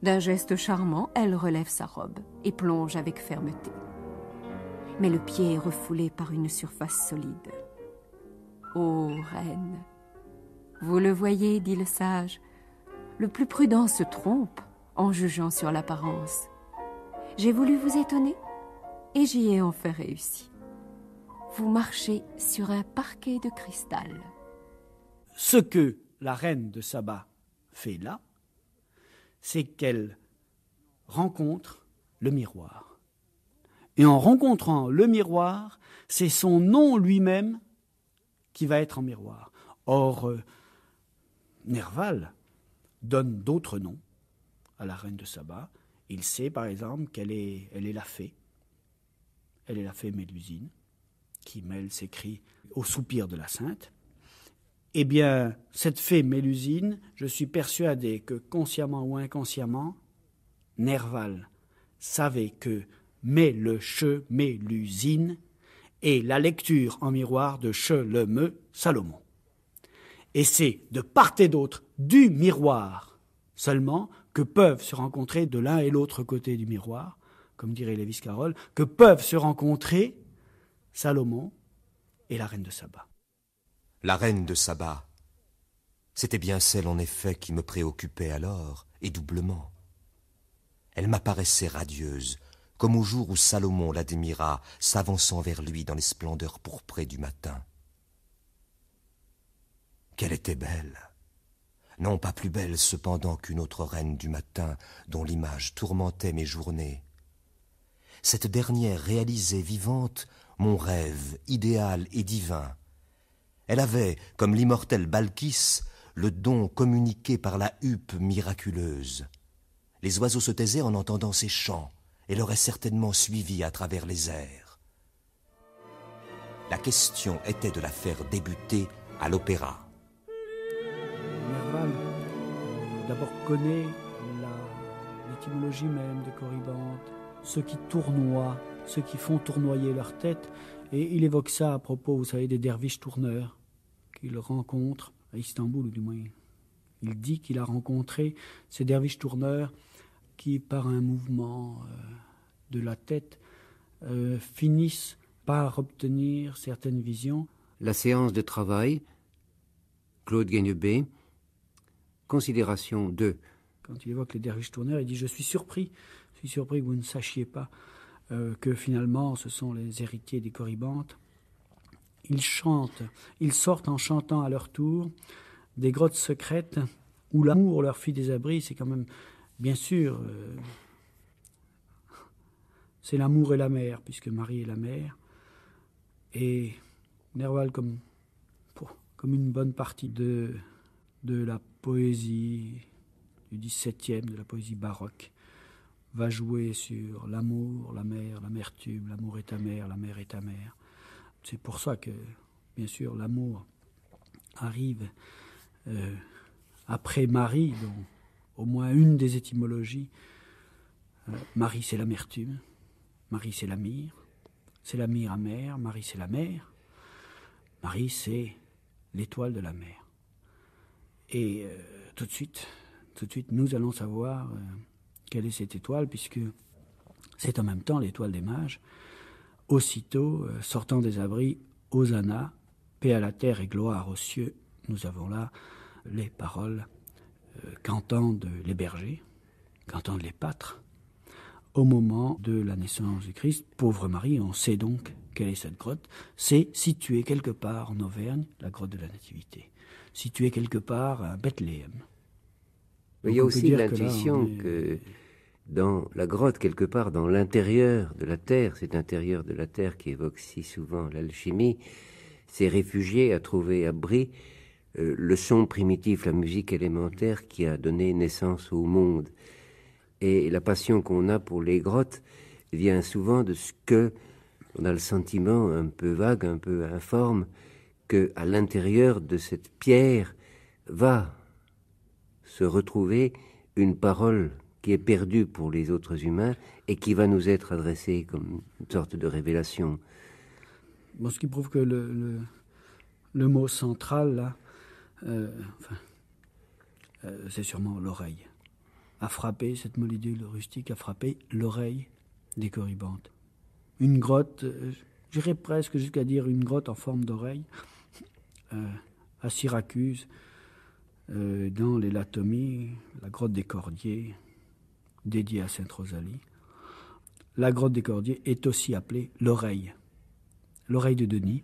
D'un geste charmant, elle relève sa robe et plonge avec fermeté. Mais le pied est refoulé par une surface solide ô reine. Vous le voyez, dit le sage, le plus prudent se trompe en jugeant sur l'apparence. J'ai voulu vous étonner et j'y ai enfin réussi. Vous marchez sur un parquet de cristal. Ce que la reine de Saba fait là, c'est qu'elle rencontre le miroir. Et en rencontrant le miroir, c'est son nom lui-même qui va être en miroir. Or, euh, Nerval donne d'autres noms à la reine de Saba. Il sait, par exemple, qu'elle est, elle est la fée. Elle est la fée Mélusine, qui mêle ses cris au soupir de la sainte. Eh bien, cette fée Mélusine, je suis persuadé que, consciemment ou inconsciemment, Nerval savait que Mélusine et la lecture en miroir de Chelemu Salomon. Et c'est de part et d'autre du miroir seulement que peuvent se rencontrer de l'un et l'autre côté du miroir, comme dirait Lévis Caroll, que peuvent se rencontrer Salomon et la reine de Saba. La reine de Saba, c'était bien celle en effet qui me préoccupait alors, et doublement. Elle m'apparaissait radieuse, comme au jour où Salomon l'admira, s'avançant vers lui dans les splendeurs pourprées du matin. Qu'elle était belle Non, pas plus belle cependant qu'une autre reine du matin dont l'image tourmentait mes journées. Cette dernière réalisait vivante mon rêve idéal et divin. Elle avait, comme l'immortel Balkis, le don communiqué par la huppe miraculeuse. Les oiseaux se taisaient en entendant ses chants et l'aurait certainement suivi à travers les airs. La question était de la faire débuter à l'opéra. Nerval d'abord connaît l'étymologie même de Corribante, ceux qui tournoient, ceux qui font tournoyer leur tête, et il évoque ça à propos, vous savez, des derviches tourneurs qu'il rencontre à Istanbul, ou du moins il dit qu'il a rencontré ces derviches tourneurs qui, par un mouvement euh, de la tête, euh, finissent par obtenir certaines visions. La séance de travail, Claude Gagnebé, considération 2. Quand il évoque les derviches tourneurs, il dit Je suis surpris, je suis surpris que vous ne sachiez pas euh, que finalement ce sont les héritiers des Corribantes. Ils chantent, ils sortent en chantant à leur tour des grottes secrètes où l'amour leur fit des abris. C'est quand même Bien sûr, euh, c'est l'amour et la mer, puisque Marie est la mère. Et Nerval, comme, comme une bonne partie de, de la poésie du XVIIe, de la poésie baroque, va jouer sur l'amour, la mer, l'amertume, l'amour est ta mère, la mer est mère. C'est pour ça que, bien sûr, l'amour arrive euh, après Marie, au moins une des étymologies. Euh, Marie, c'est l'amertume. Marie, c'est la mire. C'est la mire amère. Marie, c'est la mer. Marie, c'est l'étoile de la mer. Et euh, tout de suite, tout de suite, nous allons savoir euh, quelle est cette étoile, puisque c'est en même temps l'étoile des mages. Aussitôt, sortant des abris, Hosanna, paix à la terre et gloire aux cieux, nous avons là les paroles qu'entendent euh, les bergers, qu'entendent les pâtres, au moment de la naissance du Christ. Pauvre Marie, on sait donc quelle est cette grotte. C'est située quelque part en Auvergne, la grotte de la Nativité, située quelque part à Bethléem. il y a aussi l'intuition que, dans la grotte, quelque part dans l'intérieur de la terre, cet intérieur de la terre qui évoque si souvent l'alchimie, ces réfugiés à trouver abri euh, le son primitif, la musique élémentaire qui a donné naissance au monde. Et la passion qu'on a pour les grottes vient souvent de ce que on a le sentiment un peu vague, un peu informe, que à l'intérieur de cette pierre va se retrouver une parole qui est perdue pour les autres humains et qui va nous être adressée comme une sorte de révélation. Bon, ce qui prouve que le, le mot central, là, euh, enfin, euh, c'est sûrement l'oreille, a frappé, cette molédule rustique a frappé l'oreille des corribantes. Une grotte, j'irai euh, j'irais presque jusqu'à dire une grotte en forme d'oreille, à Syracuse, dans les Latomies, la grotte des Cordiers, dédiée à Sainte Rosalie. La grotte des Cordiers est aussi appelée l'oreille, l'oreille de Denis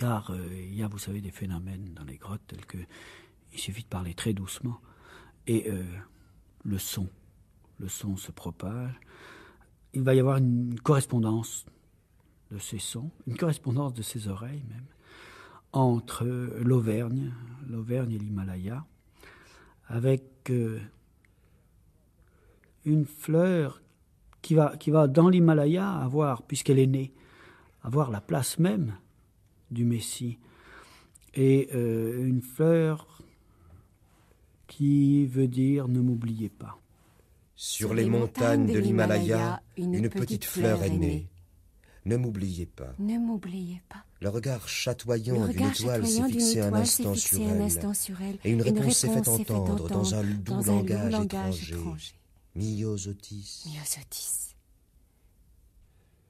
car euh, il y a, vous savez, des phénomènes dans les grottes tels que il suffit de parler très doucement et euh, le son, le son se propage. Il va y avoir une correspondance de ces sons, une correspondance de ces oreilles même, entre euh, l'Auvergne, l'Auvergne et l'Himalaya, avec une fleur qui va, qui va dans l'Himalaya avoir, puisqu'elle est née, avoir la place même du Messie. Et euh, une fleur qui veut dire ne m'oubliez pas. Sur les montagnes de l'Himalaya, une, petite, fleur est née. Ne m'oubliez pas. Ne m'oubliez pas. Le regard chatoyant d'une étoile s'est fixé, un instant, sur elle, et une, réponse s'est faite entendre dans un doux langage, étranger.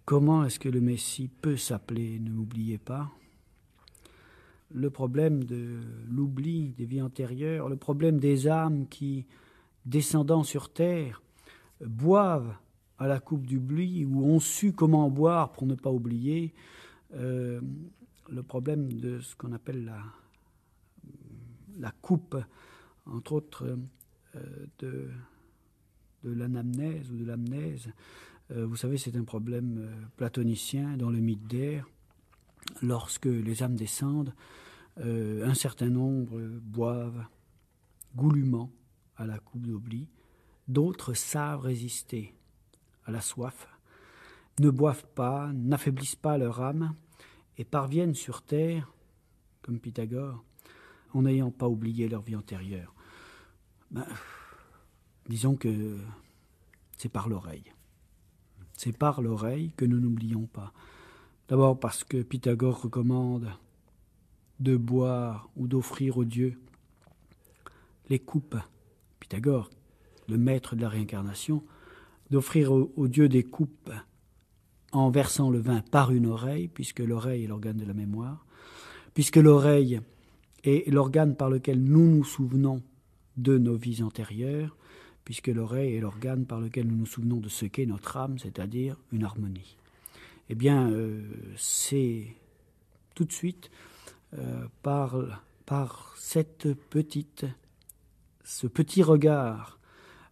Comment est-ce que le Messie peut s'appeler Ne m'oubliez pas le problème de l'oubli des vies antérieures, le problème des âmes qui, descendant sur terre, boivent à la coupe d'oubli ou ont su comment boire pour ne pas oublier, euh, le problème de ce qu'on appelle la, la coupe, entre autres, euh, de, de l'anamnèse ou de l'amnèse. Euh, vous savez, c'est un problème platonicien dans le mythe d'air lorsque les âmes descendent, euh, un certain nombre boivent goulûment à la coupe d'oubli, d'autres savent résister à la soif, ne boivent pas, n'affaiblissent pas leur âme, et parviennent sur terre, comme Pythagore, en n'ayant pas oublié leur vie antérieure. Ben, disons que c'est par l'oreille. C'est par l'oreille que nous n'oublions pas. D'abord parce que Pythagore recommande de boire ou d'offrir aux dieux les coupes. Pythagore, le maître de la réincarnation, d'offrir aux dieux des coupes en versant le vin par une oreille, puisque l'oreille est l'organe de la mémoire, puisque l'oreille est l'organe par lequel nous nous souvenons de nos vies antérieures, puisque l'oreille est l'organe par lequel nous nous souvenons de ce qu'est notre âme, c'est-à-dire une harmonie eh bien, euh, c'est tout de suite euh, par, cette petite, ce petit regard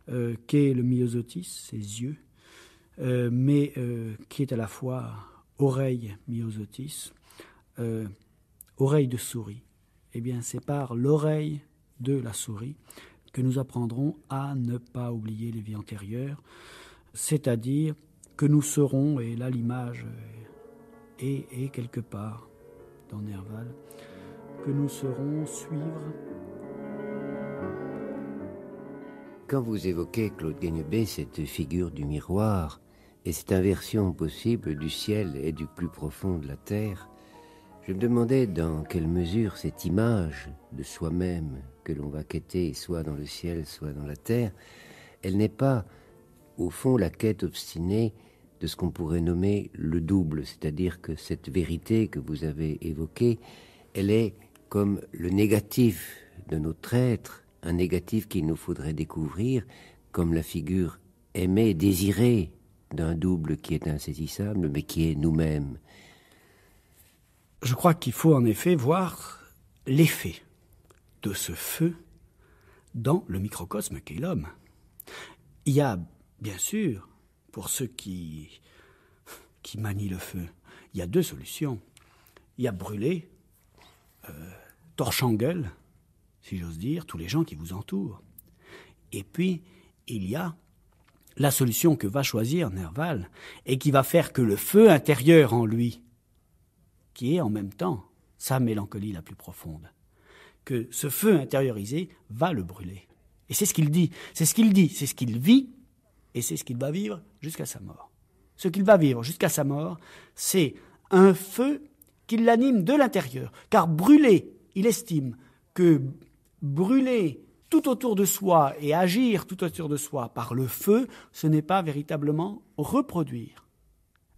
euh, qu'est le myosotis, ses yeux, mais qui est à la fois oreille myosotis, oreille de souris. Eh bien, c'est par l'oreille de la souris que nous apprendrons à ne pas oublier les vies antérieures, c'est-à-dire que nous serons, et là l'image est, quelque part dans Nerval, que nous serons suivre. Quand vous évoquez, Claude Gagnebet, cette figure du miroir et cette inversion possible du ciel et du plus profond de la terre, je me demandais dans quelle mesure cette image de soi-même que l'on va quêter, soit dans le ciel, soit dans la terre, elle n'est pas, au fond, la quête obstinée de ce qu'on pourrait nommer le double, c'est-à-dire que cette vérité que vous avez évoquée, elle est comme le négatif de notre être, un négatif qu'il nous faudrait découvrir, comme la figure aimée, désirée d'un double qui est insaisissable, mais qui est nous-mêmes. Je crois qu'il faut en effet voir l'effet de ce feu dans le microcosme qu'est l'homme. Il y a, bien sûr, pour ceux qui, qui manient le feu, il y a deux solutions. Il y a brûler, euh, torche en gueule, si j'ose dire, tous les gens qui vous entourent. Et puis, il y a la solution que va choisir Nerval et qui va faire que le feu intérieur en lui, qui est en même temps sa mélancolie la plus profonde, que ce feu intériorisé va le brûler. Et c'est ce qu'il dit, c'est ce qu'il dit, c'est ce qu'il vit et c'est ce qu'il va vivre jusqu'à sa mort. Ce qu'il va vivre jusqu'à sa mort, c'est un feu qui l'anime de l'intérieur, car brûler, il estime que brûler tout autour de soi et agir tout autour de soi par le feu, ce n'est pas véritablement reproduire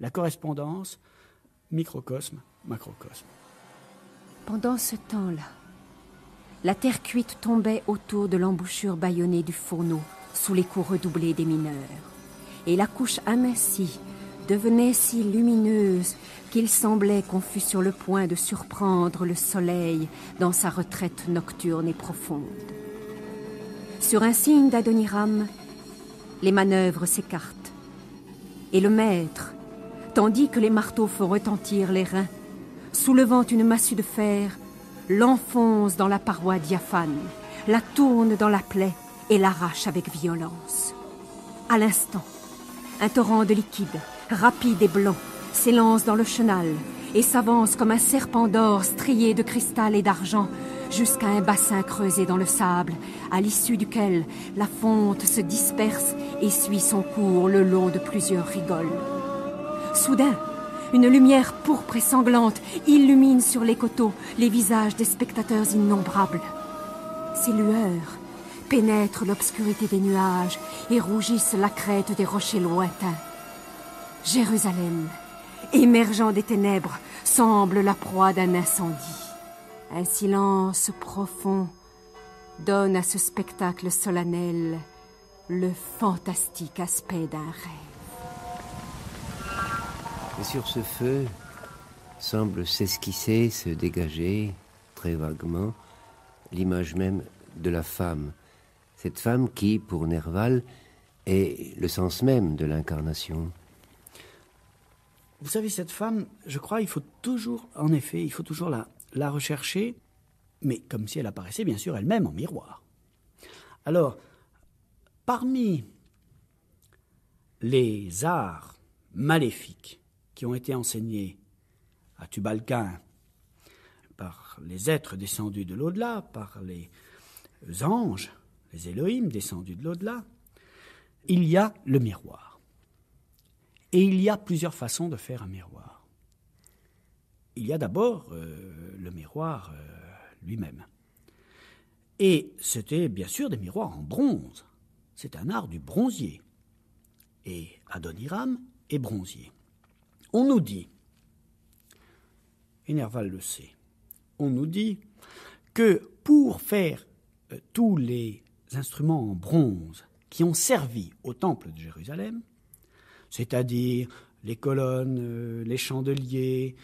la correspondance microcosme, macrocosme. Pendant ce temps-là, la terre cuite tombait autour de l'embouchure bâillonnée du fourneau sous les coups redoublés des mineurs. Et la couche amincie devenait si lumineuse qu'il semblait qu'on fût sur le point de surprendre le soleil dans sa retraite nocturne et profonde. Sur un signe d'Adoniram, les manœuvres s'écartent. Et le maître, tandis que les marteaux font retentir les reins, soulevant une massue de fer, l'enfonce dans la paroi diaphane, la tourne dans la plaie, et l'arrache avec violence. À l'instant, un torrent de liquide, rapide et blanc, s'élance dans le chenal et s'avance comme un serpent d'or strié de cristal et d'argent jusqu'à un bassin creusé dans le sable, à l'issue duquel la fonte se disperse et suit son cours le long de plusieurs rigoles. Soudain, une lumière pourpre et sanglante illumine sur les coteaux les visages des spectateurs innombrables. Ces lueurs pénètrent l'obscurité des nuages et rougissent la crête des rochers lointains. Jérusalem, émergeant des ténèbres, semble la proie d'un incendie. Un silence profond donne à ce spectacle solennel le fantastique aspect d'un rêve. Et sur ce feu semble s'esquisser, se dégager, très vaguement, l'image même de la femme cette femme qui, pour Nerval, est le sens même de l'incarnation. Vous savez, cette femme, je crois, il faut toujours, en effet, il faut toujours la, rechercher, mais comme si elle apparaissait bien sûr elle-même en miroir. Alors, parmi les arts maléfiques qui ont été enseignés à Tubalquin, par les êtres descendus de l'au-delà, par les anges, les Elohim descendus de l'au-delà, il y a le miroir. Et il y a plusieurs façons de faire un miroir. Il y a d'abord euh, le miroir euh, lui-même. Et c'était bien sûr des miroirs en bronze. C'est un art du bronzier. Et Adoniram est bronzier. On nous dit, et Nerval le sait, on nous dit que pour faire euh, tous les instruments en bronze qui ont servi au temple de Jérusalem, c'est-à-dire les colonnes, euh, les chandeliers,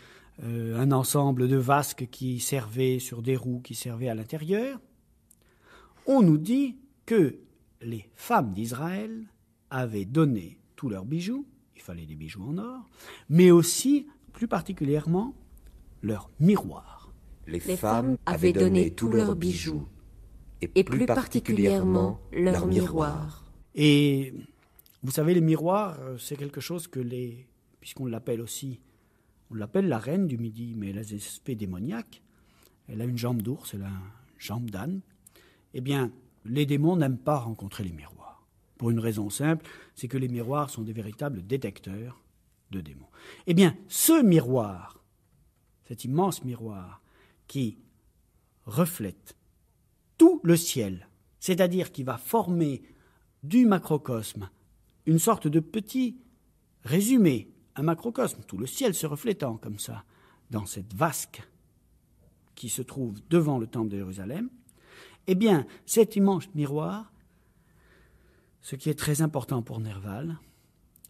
euh, un ensemble de vasques qui servaient sur des roues qui servaient à l'intérieur, on nous dit que les femmes d'Israël avaient donné tous leurs bijoux, il fallait des bijoux en or, mais aussi, plus particulièrement, leurs miroirs. Les, femmes, avaient donné tous leurs bijoux, et, plus, particulièrement, leurs leur miroir. Et vous savez, les miroirs, euh, c'est quelque chose que les, puisqu'on l'appelle aussi, on l'appelle la reine du Midi, mais elle a des démoniaques. Elle a une jambe d'ours, elle a une jambe d'âne. Eh bien, les démons n'aiment pas rencontrer les miroirs. Pour une raison simple, c'est que les miroirs sont des véritables détecteurs de démons. Eh bien, ce miroir, cet immense miroir qui reflète tout le ciel, c'est-à-dire qui va former du macrocosme une sorte de petit résumé, un macrocosme, tout le ciel se reflétant comme ça dans cette vasque qui se trouve devant le temple de Jérusalem, eh bien, cet immense miroir, ce qui est très important pour Nerval,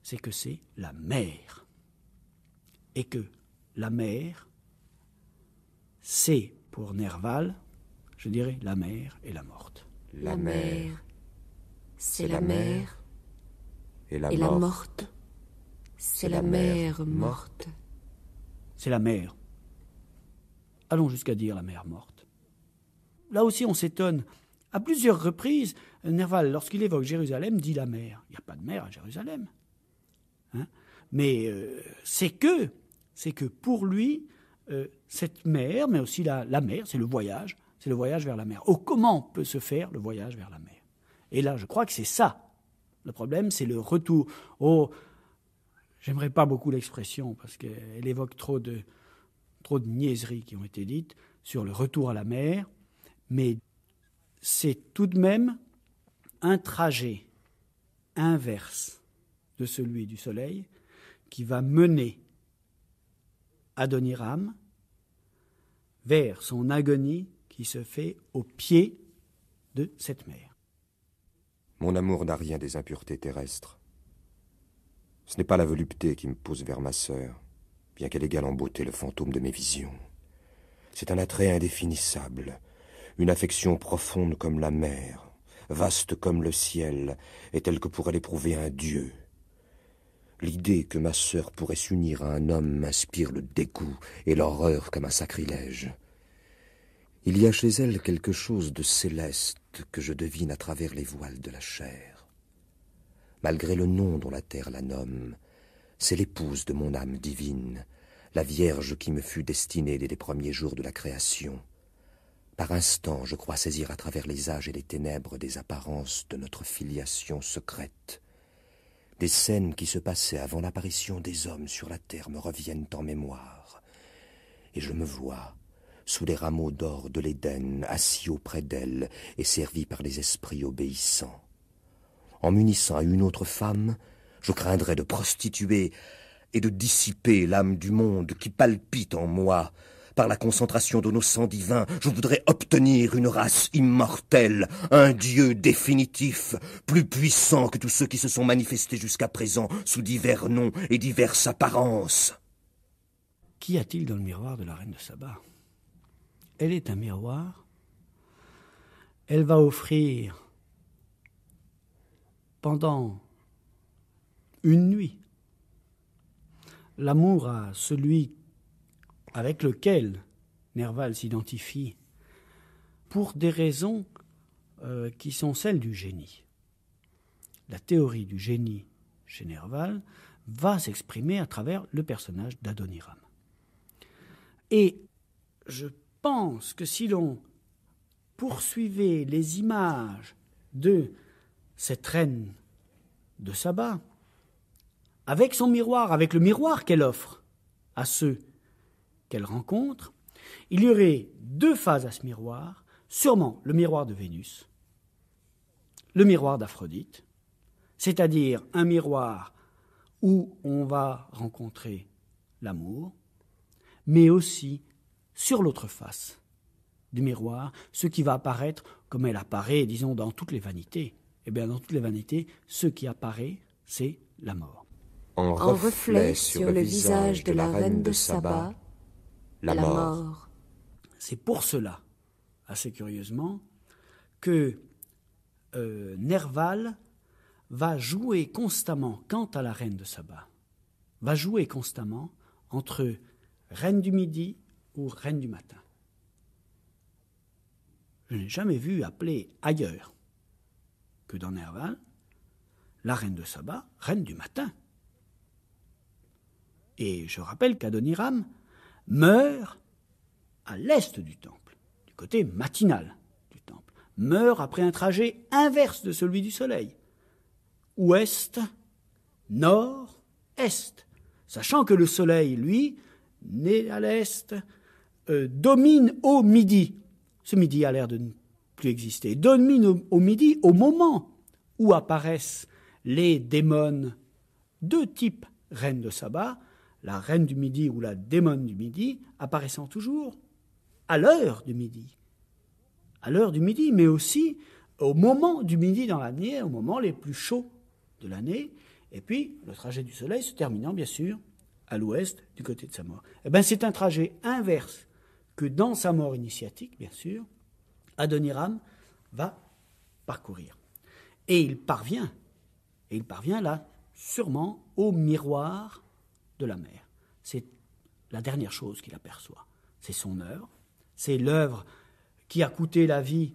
c'est que c'est la mer. Et que la mer, c'est pour Nerval je dirais la mer et la morte. La, mer, c'est la mer Et la, morte, c'est la, mer mère morte. C'est la mer. Allons jusqu'à dire la mère morte. Là aussi, on s'étonne. À plusieurs reprises, Nerval, lorsqu'il évoque Jérusalem, dit la mer. Il n'y a pas de mer à Jérusalem. Hein. mais euh, c'est que, c'est que pour lui, euh, cette mer, mais aussi la mer, c'est le voyage, le voyage vers la mer. Oh, comment peut se faire le voyage vers la mer Et là, je crois que c'est ça. Le problème, c'est le retour. Oh, j'aimerais pas beaucoup l'expression parce qu'elle évoque trop de, trop de niaiseries qui ont été dites sur le retour à la mer, mais c'est tout de même un trajet inverse de celui du soleil qui va mener Adoniram vers son agonie qui se fait au pied de cette mer. Mon amour n'a rien des impuretés terrestres. Ce n'est pas la volupté qui me pousse vers ma sœur, bien qu'elle égale en beauté le fantôme de mes visions. C'est un attrait indéfinissable, une affection profonde comme la mer, vaste comme le ciel, et telle que pourrait l'éprouver un dieu. L'idée que ma sœur pourrait s'unir à un homme m'inspire le dégoût et l'horreur comme un sacrilège. Il y a chez elle quelque chose de céleste que je devine à travers les voiles de la chair. Malgré le nom dont la terre la nomme, c'est l'épouse de mon âme divine, la Vierge qui me fut destinée dès les premiers jours de la création. Par instants, je crois saisir à travers les âges et les ténèbres des apparences de notre filiation secrète. Des scènes qui se passaient avant l'apparition des hommes sur la terre me reviennent en mémoire, et je me vois, sous les rameaux d'or de l'Éden, assis auprès d'elle et servi par des esprits obéissants. En m'unissant à une autre femme, je craindrais de prostituer et de dissiper l'âme du monde qui palpite en moi. Par la concentration de nos sangs divins, je voudrais obtenir une race immortelle, un Dieu définitif, plus puissant que tous ceux qui se sont manifestés jusqu'à présent sous divers noms et diverses apparences. Qu'y a-t-il dans le miroir de la reine de Saba elle est un miroir. Elle va offrir pendant une nuit l'amour à celui avec lequel Nerval s'identifie pour des raisons euh, qui sont celles du génie. La théorie du génie chez Nerval va s'exprimer à travers le personnage d'Adoniram. Et je pense que si l'on poursuivait les images de cette reine de Saba, avec son miroir, avec le miroir qu'elle offre à ceux qu'elle rencontre, il y aurait deux phases à ce miroir, sûrement le miroir de Vénus, le miroir d'Aphrodite, c'est-à-dire un miroir où on va rencontrer l'amour, mais aussi sur l'autre face du miroir ce qui va apparaître comme elle apparaît, disons, dans toutes les vanités. Eh bien, dans toutes les vanités, ce qui apparaît, c'est la mort. En, reflet sur le visage de la reine de Saba, la, mort. C'est pour cela, assez curieusement, que euh, Nerval va jouer constamment, quant à la reine de Saba, va jouer constamment entre reine du Midi ou reine du matin. Je n'ai jamais vu appeler ailleurs que dans Nerval la reine de Saba reine du matin. Et je rappelle qu'Adoniram meurt à l'est du temple, du côté matinal du temple, meurt après un trajet inverse de celui du soleil. Ouest, nord, est, sachant que le soleil, lui, naît à l'est, euh, domine au midi. Ce midi a l'air de ne plus exister. Domine au, midi au moment où apparaissent les démons, deux types reines de sabbat, la reine du midi ou la démone du midi, apparaissant toujours à l'heure du midi. À l'heure du midi, mais aussi au moment du midi dans l'année, au moment les plus chauds de l'année, et puis le trajet du soleil se terminant bien sûr à l'ouest du côté de sa mort. Eh bien c'est un trajet inverse que dans sa mort initiatique, bien sûr, Adoniram va parcourir. Et il parvient, et il parvient là, sûrement, au miroir de la mer. C'est la dernière chose qu'il aperçoit. C'est son œuvre, c'est l'œuvre qui a coûté la vie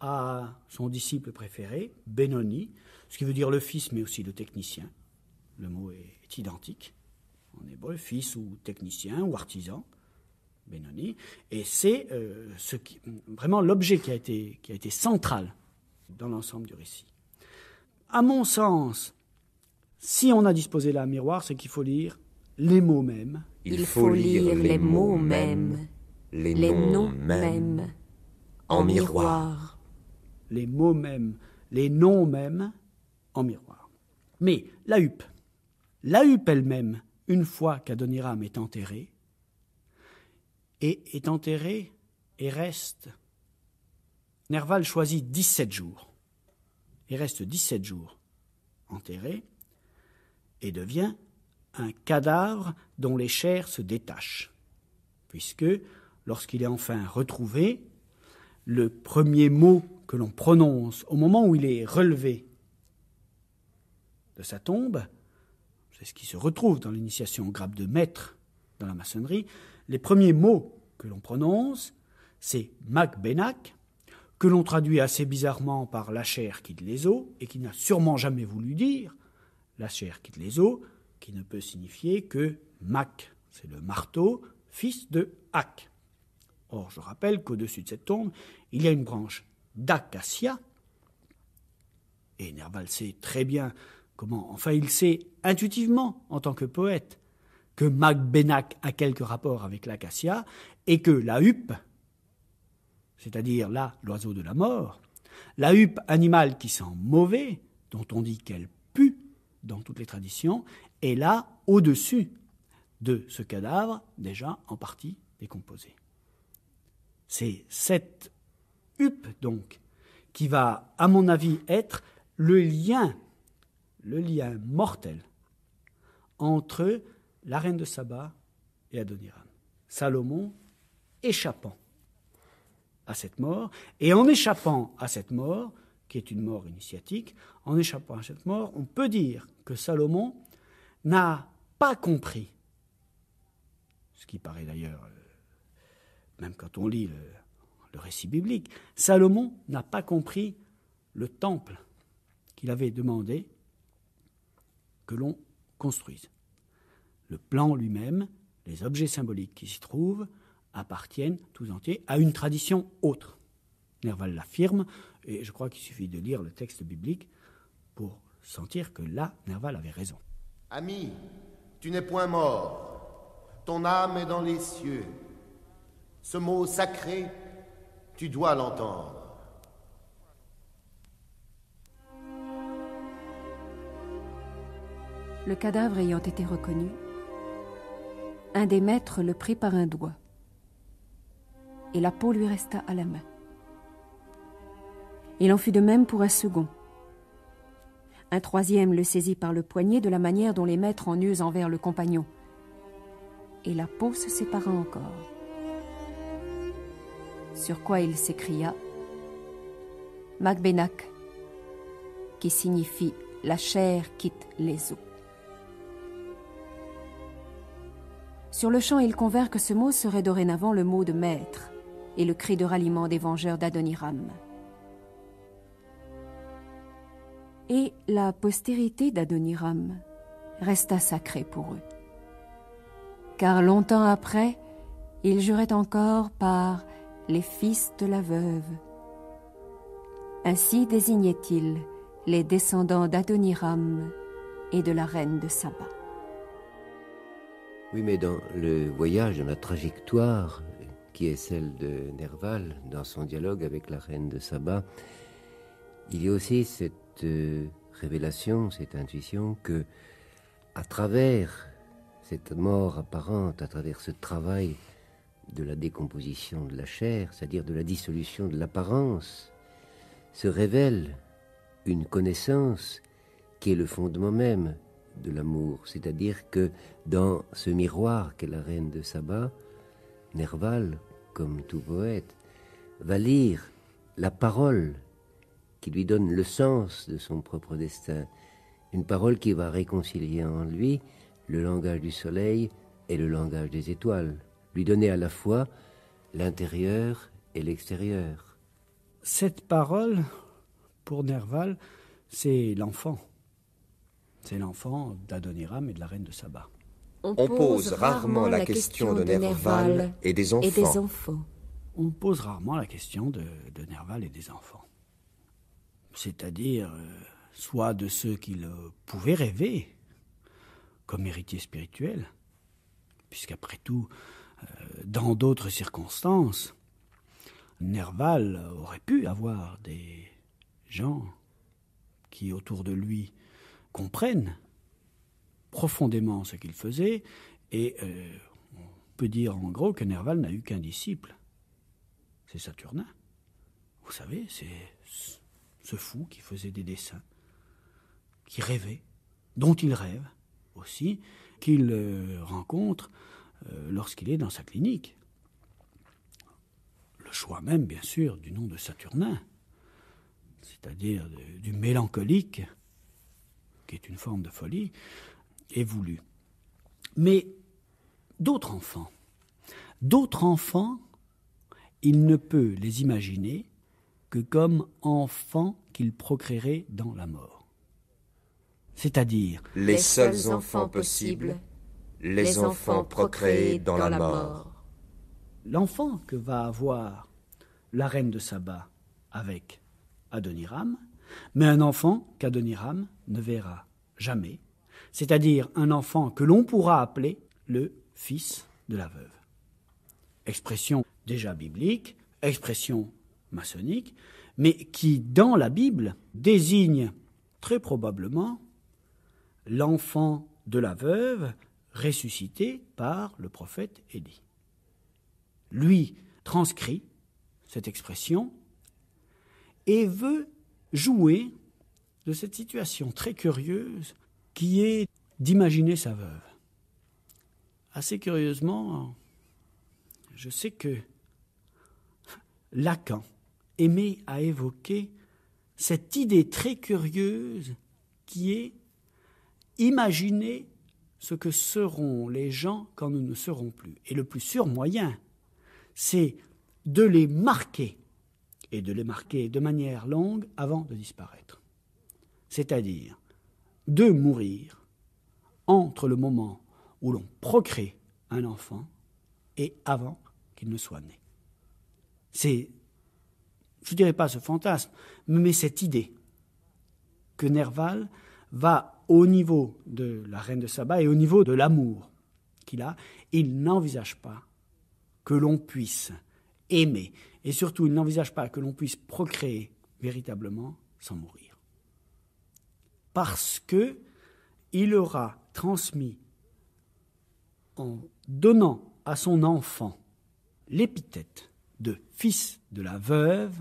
à son disciple préféré, Benoni, ce qui veut dire le fils, mais aussi le technicien. Le mot est, identique on est hébreu, fils ou technicien ou artisan. Et c'est euh, ce vraiment l'objet qui, a été, central dans l'ensemble du récit. À mon sens, si on a disposé là un miroir, c'est qu'il faut lire les mots mêmes. Il faut lire les mots mêmes, les, noms mêmes, en miroir. Les mots mêmes, les noms mêmes, en miroir. Mais la huppe, la huppe elle-même, une fois qu'Adoniram est enterré et est enterré et reste. Nerval choisit 17 jours. et reste 17 jours enterré et devient un cadavre dont les chairs se détachent, puisque lorsqu'il est enfin retrouvé, le premier mot que l'on prononce au moment où il est relevé de sa tombe, c'est ce qui se retrouve dans l'initiation au grappe de maître dans la maçonnerie, les premiers mots que l'on prononce, c'est Macbenac, que l'on traduit assez bizarrement par la chair quitte les eaux », et qui n'a sûrement jamais voulu dire la chair quitte les eaux », qui ne peut signifier que Mac, c'est le marteau, fils de Ac. Or, je rappelle qu'au-dessus de cette tombe, il y a une branche d'acacia, et Nerval sait très bien comment, enfin il sait intuitivement en tant que poète, que Benac a quelque rapport avec l'acacia et que la huppe, c'est-à-dire là l'oiseau de la mort, la huppe, animale qui sent mauvais, dont on dit qu'elle pue dans toutes les traditions, est là au-dessus de ce cadavre déjà en partie décomposé. C'est cette huppe donc qui va, à mon avis, être le lien, le lien mortel entre la reine de Saba et Adoniram. Salomon échappant à cette mort, et en échappant à cette mort, qui est une mort initiatique, en échappant à cette mort, on peut dire que Salomon n'a pas compris, ce qui paraît d'ailleurs, euh, même quand on lit le, le récit biblique, Salomon n'a pas compris le temple qu'il avait demandé que l'on construise le plan lui-même, les objets symboliques qui s'y trouvent, appartiennent tous entiers à une tradition autre. Nerval l'affirme, et je crois qu'il suffit de lire le texte biblique pour sentir que là, Nerval avait raison. Ami, tu n'es point mort, ton âme est dans les cieux. Ce mot sacré, tu dois l'entendre. Le cadavre ayant été reconnu, un des maîtres le prit par un doigt, et la peau lui resta à la main. Il en fut de même pour un second. Un troisième le saisit par le poignet de la manière dont les maîtres en usent envers le compagnon, et la peau se sépara encore. Sur quoi il s'écria Macbenac, qui signifie la chair quitte les os. Sur le champ, il convint que ce mot serait dorénavant le mot de maître et le cri de ralliement des vengeurs d'Adoniram. Et la postérité d'Adoniram resta sacrée pour eux. Car longtemps après, ils juraient encore par les fils de la veuve. Ainsi désignaient-ils les descendants d'Adoniram et de la reine de Saba. Oui, mais dans le voyage, dans la trajectoire qui est celle de Nerval, dans son dialogue avec la reine de Saba, il y a aussi cette euh, révélation, cette intuition que, à travers cette mort apparente, à travers ce travail de la décomposition de la chair, c'est-à-dire de la dissolution de l'apparence, se révèle une connaissance qui est le fondement même de l'amour. C'est-à-dire que dans ce miroir qu'est la reine de Saba, Nerval, comme tout poète, va lire la parole qui lui donne le sens de son propre destin. Une parole qui va réconcilier en lui le langage du soleil et le langage des étoiles, lui donner à la fois l'intérieur et l'extérieur. Cette parole, pour Nerval, c'est l'enfant. C'est l'enfant d'Adoniram et de la reine de Saba. On, pose rarement la question de Nerval et des enfants. On pose rarement la question de, Nerval et des enfants. C'est-à-dire, euh, soit de ceux qu'il pouvait rêver comme héritier spirituel, puisqu'après tout, euh, dans d'autres circonstances, Nerval aurait pu avoir des gens qui autour de lui comprennent profondément ce qu'il faisait, et euh, on peut dire en gros que Nerval n'a eu qu'un disciple, c'est Saturnin. Vous savez, c'est ce fou qui faisait des dessins, qui rêvait, dont il rêve aussi, qu'il euh, rencontre euh, lorsqu'il est dans sa clinique. Le choix même, bien sûr, du nom de Saturnin, c'est-à-dire du mélancolique qui est une forme de folie, est voulu. Mais d'autres enfants, d'autres enfants, il ne peut les imaginer que comme enfants qu'il procréerait dans la mort. C'est-à-dire les, seuls enfants possibles, les, enfants procréés dans, dans la mort. L'enfant que va avoir la reine de Saba avec Adoniram, mais un enfant qu'Adoniram ne verra jamais, c'est-à-dire un enfant que l'on pourra appeler le fils de la veuve. Expression déjà biblique, expression maçonnique, mais qui, dans la Bible, désigne très probablement l'enfant de la veuve ressuscité par le prophète Élie. Lui transcrit cette expression et veut jouer de cette situation très curieuse qui est d'imaginer sa veuve. Assez curieusement, je sais que Lacan aimait à évoquer cette idée très curieuse qui est imaginer ce que seront les gens quand nous ne serons plus. Et le plus sûr moyen, c'est de les marquer, et de les marquer de manière longue avant de disparaître c'est-à-dire de mourir entre le moment où l'on procrée un enfant et avant qu'il ne soit né. C'est, je ne dirais pas ce fantasme, mais cette idée que Nerval va au niveau de la reine de Saba et au niveau de l'amour qu'il a, il n'envisage pas que l'on puisse aimer et surtout il n'envisage pas que l'on puisse procréer véritablement sans mourir parce que il aura transmis en donnant à son enfant l'épithète de fils de la veuve,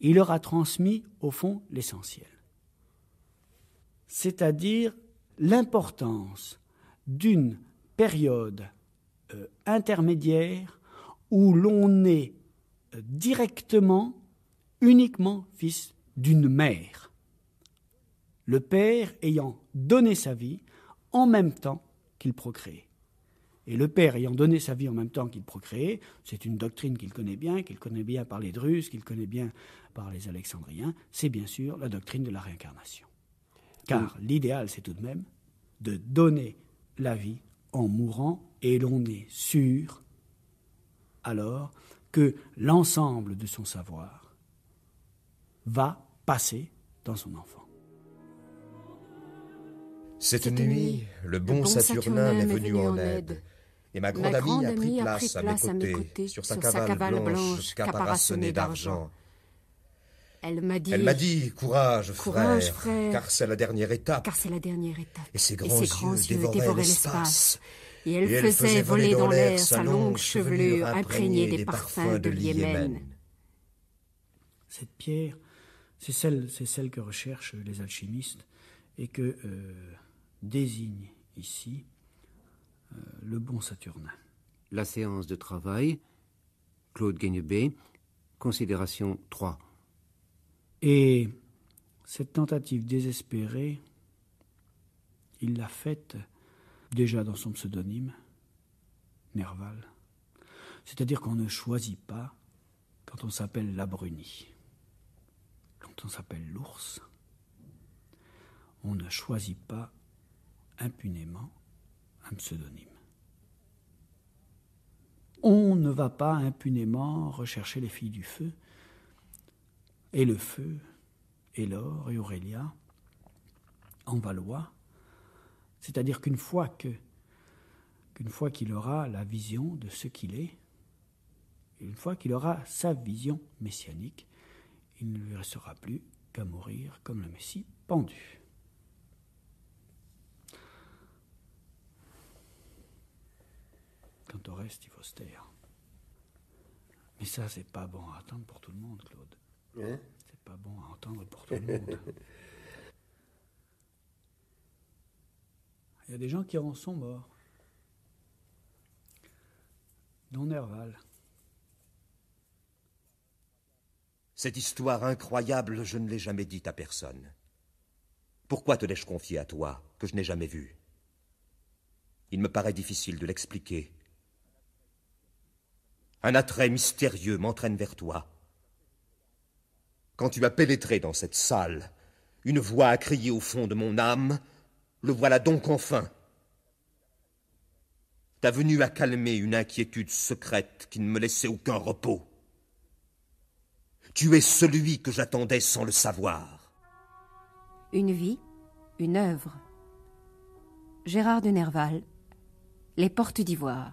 il aura transmis au fond l'essentiel. C'est-à-dire l'importance d'une période euh, intermédiaire où l'on est euh, directement, uniquement fils d'une mère le Père ayant donné sa vie en même temps qu'il procréait. Et le Père ayant donné sa vie en même temps qu'il procréait, c'est une doctrine qu'il connaît bien, qu'il connaît bien par les Drus, qu'il connaît bien par les Alexandriens, c'est bien sûr la doctrine de la réincarnation. Car l'idéal, c'est tout de même de donner la vie en mourant, et l'on est sûr alors que l'ensemble de son savoir va passer dans son enfant. Cette nuit, le bon Saturnin m'est venu en aide, et ma grande amie a pris place à mes côtés, sur sa cavale blanche caparassonnée d'argent. Elle m'a dit, courage, frère, car c'est la dernière étape. Et ses grands, yeux dévoraient l'espace. Et elle, faisait voler dans l'air sa longue chevelure imprégnée des parfums de l'Yémen. Cette pierre, c'est celle, celle que recherchent les alchimistes et que euh, désigne ici euh, le bon Saturnin. La séance de travail, Claude Guénubé considération 3. Et cette tentative désespérée, il l'a faite déjà dans son pseudonyme, Nerval. C'est-à-dire qu'on ne choisit pas quand on s'appelle la brunie. Quand on s'appelle l'ours, on ne choisit pas impunément un pseudonyme. On ne va pas impunément rechercher les filles du feu, et le feu, et l'or, et Aurélia, en Valois. C'est-à-dire qu'une fois que qu'une fois qu'il aura la vision de ce qu'il est, une fois qu'il aura sa vision messianique, il ne lui restera plus qu'à mourir comme le Messie pendu. Quant au reste, il faut se taire. Mais ça, c'est pas bon à attendre pour tout le monde, Claude. Hein? c'est pas bon à entendre pour tout le monde. Il y a des gens qui en sont morts. Dont Nerval. Cette histoire incroyable, je ne l'ai jamais dite à personne. Pourquoi te l'ai-je confiée à toi, que je n'ai jamais vue Il me paraît difficile de l'expliquer, un attrait mystérieux m'entraîne vers toi. Quand tu as pénétré dans cette salle, une voix a crié au fond de mon âme, le voilà donc enfin. Ta venue à calmer une inquiétude secrète qui ne me laissait aucun repos. Tu es celui que j'attendais sans le savoir. Une vie, une œuvre. Gérard de Nerval, Les Portes d'Ivoire.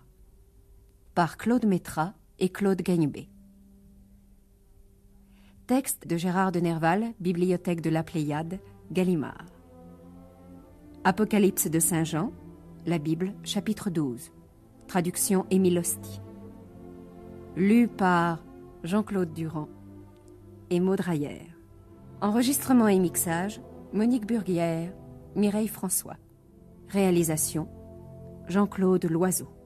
Par Claude Métra, et Claude Gagnebé. Texte de Gérard de Nerval, Bibliothèque de la Pléiade, Gallimard. Apocalypse de Saint Jean, la Bible, chapitre 12. Traduction Émile Hostie. Lu par Jean-Claude Durand et Maud Enregistrement et mixage Monique Burguière, Mireille François. Réalisation Jean-Claude Loiseau.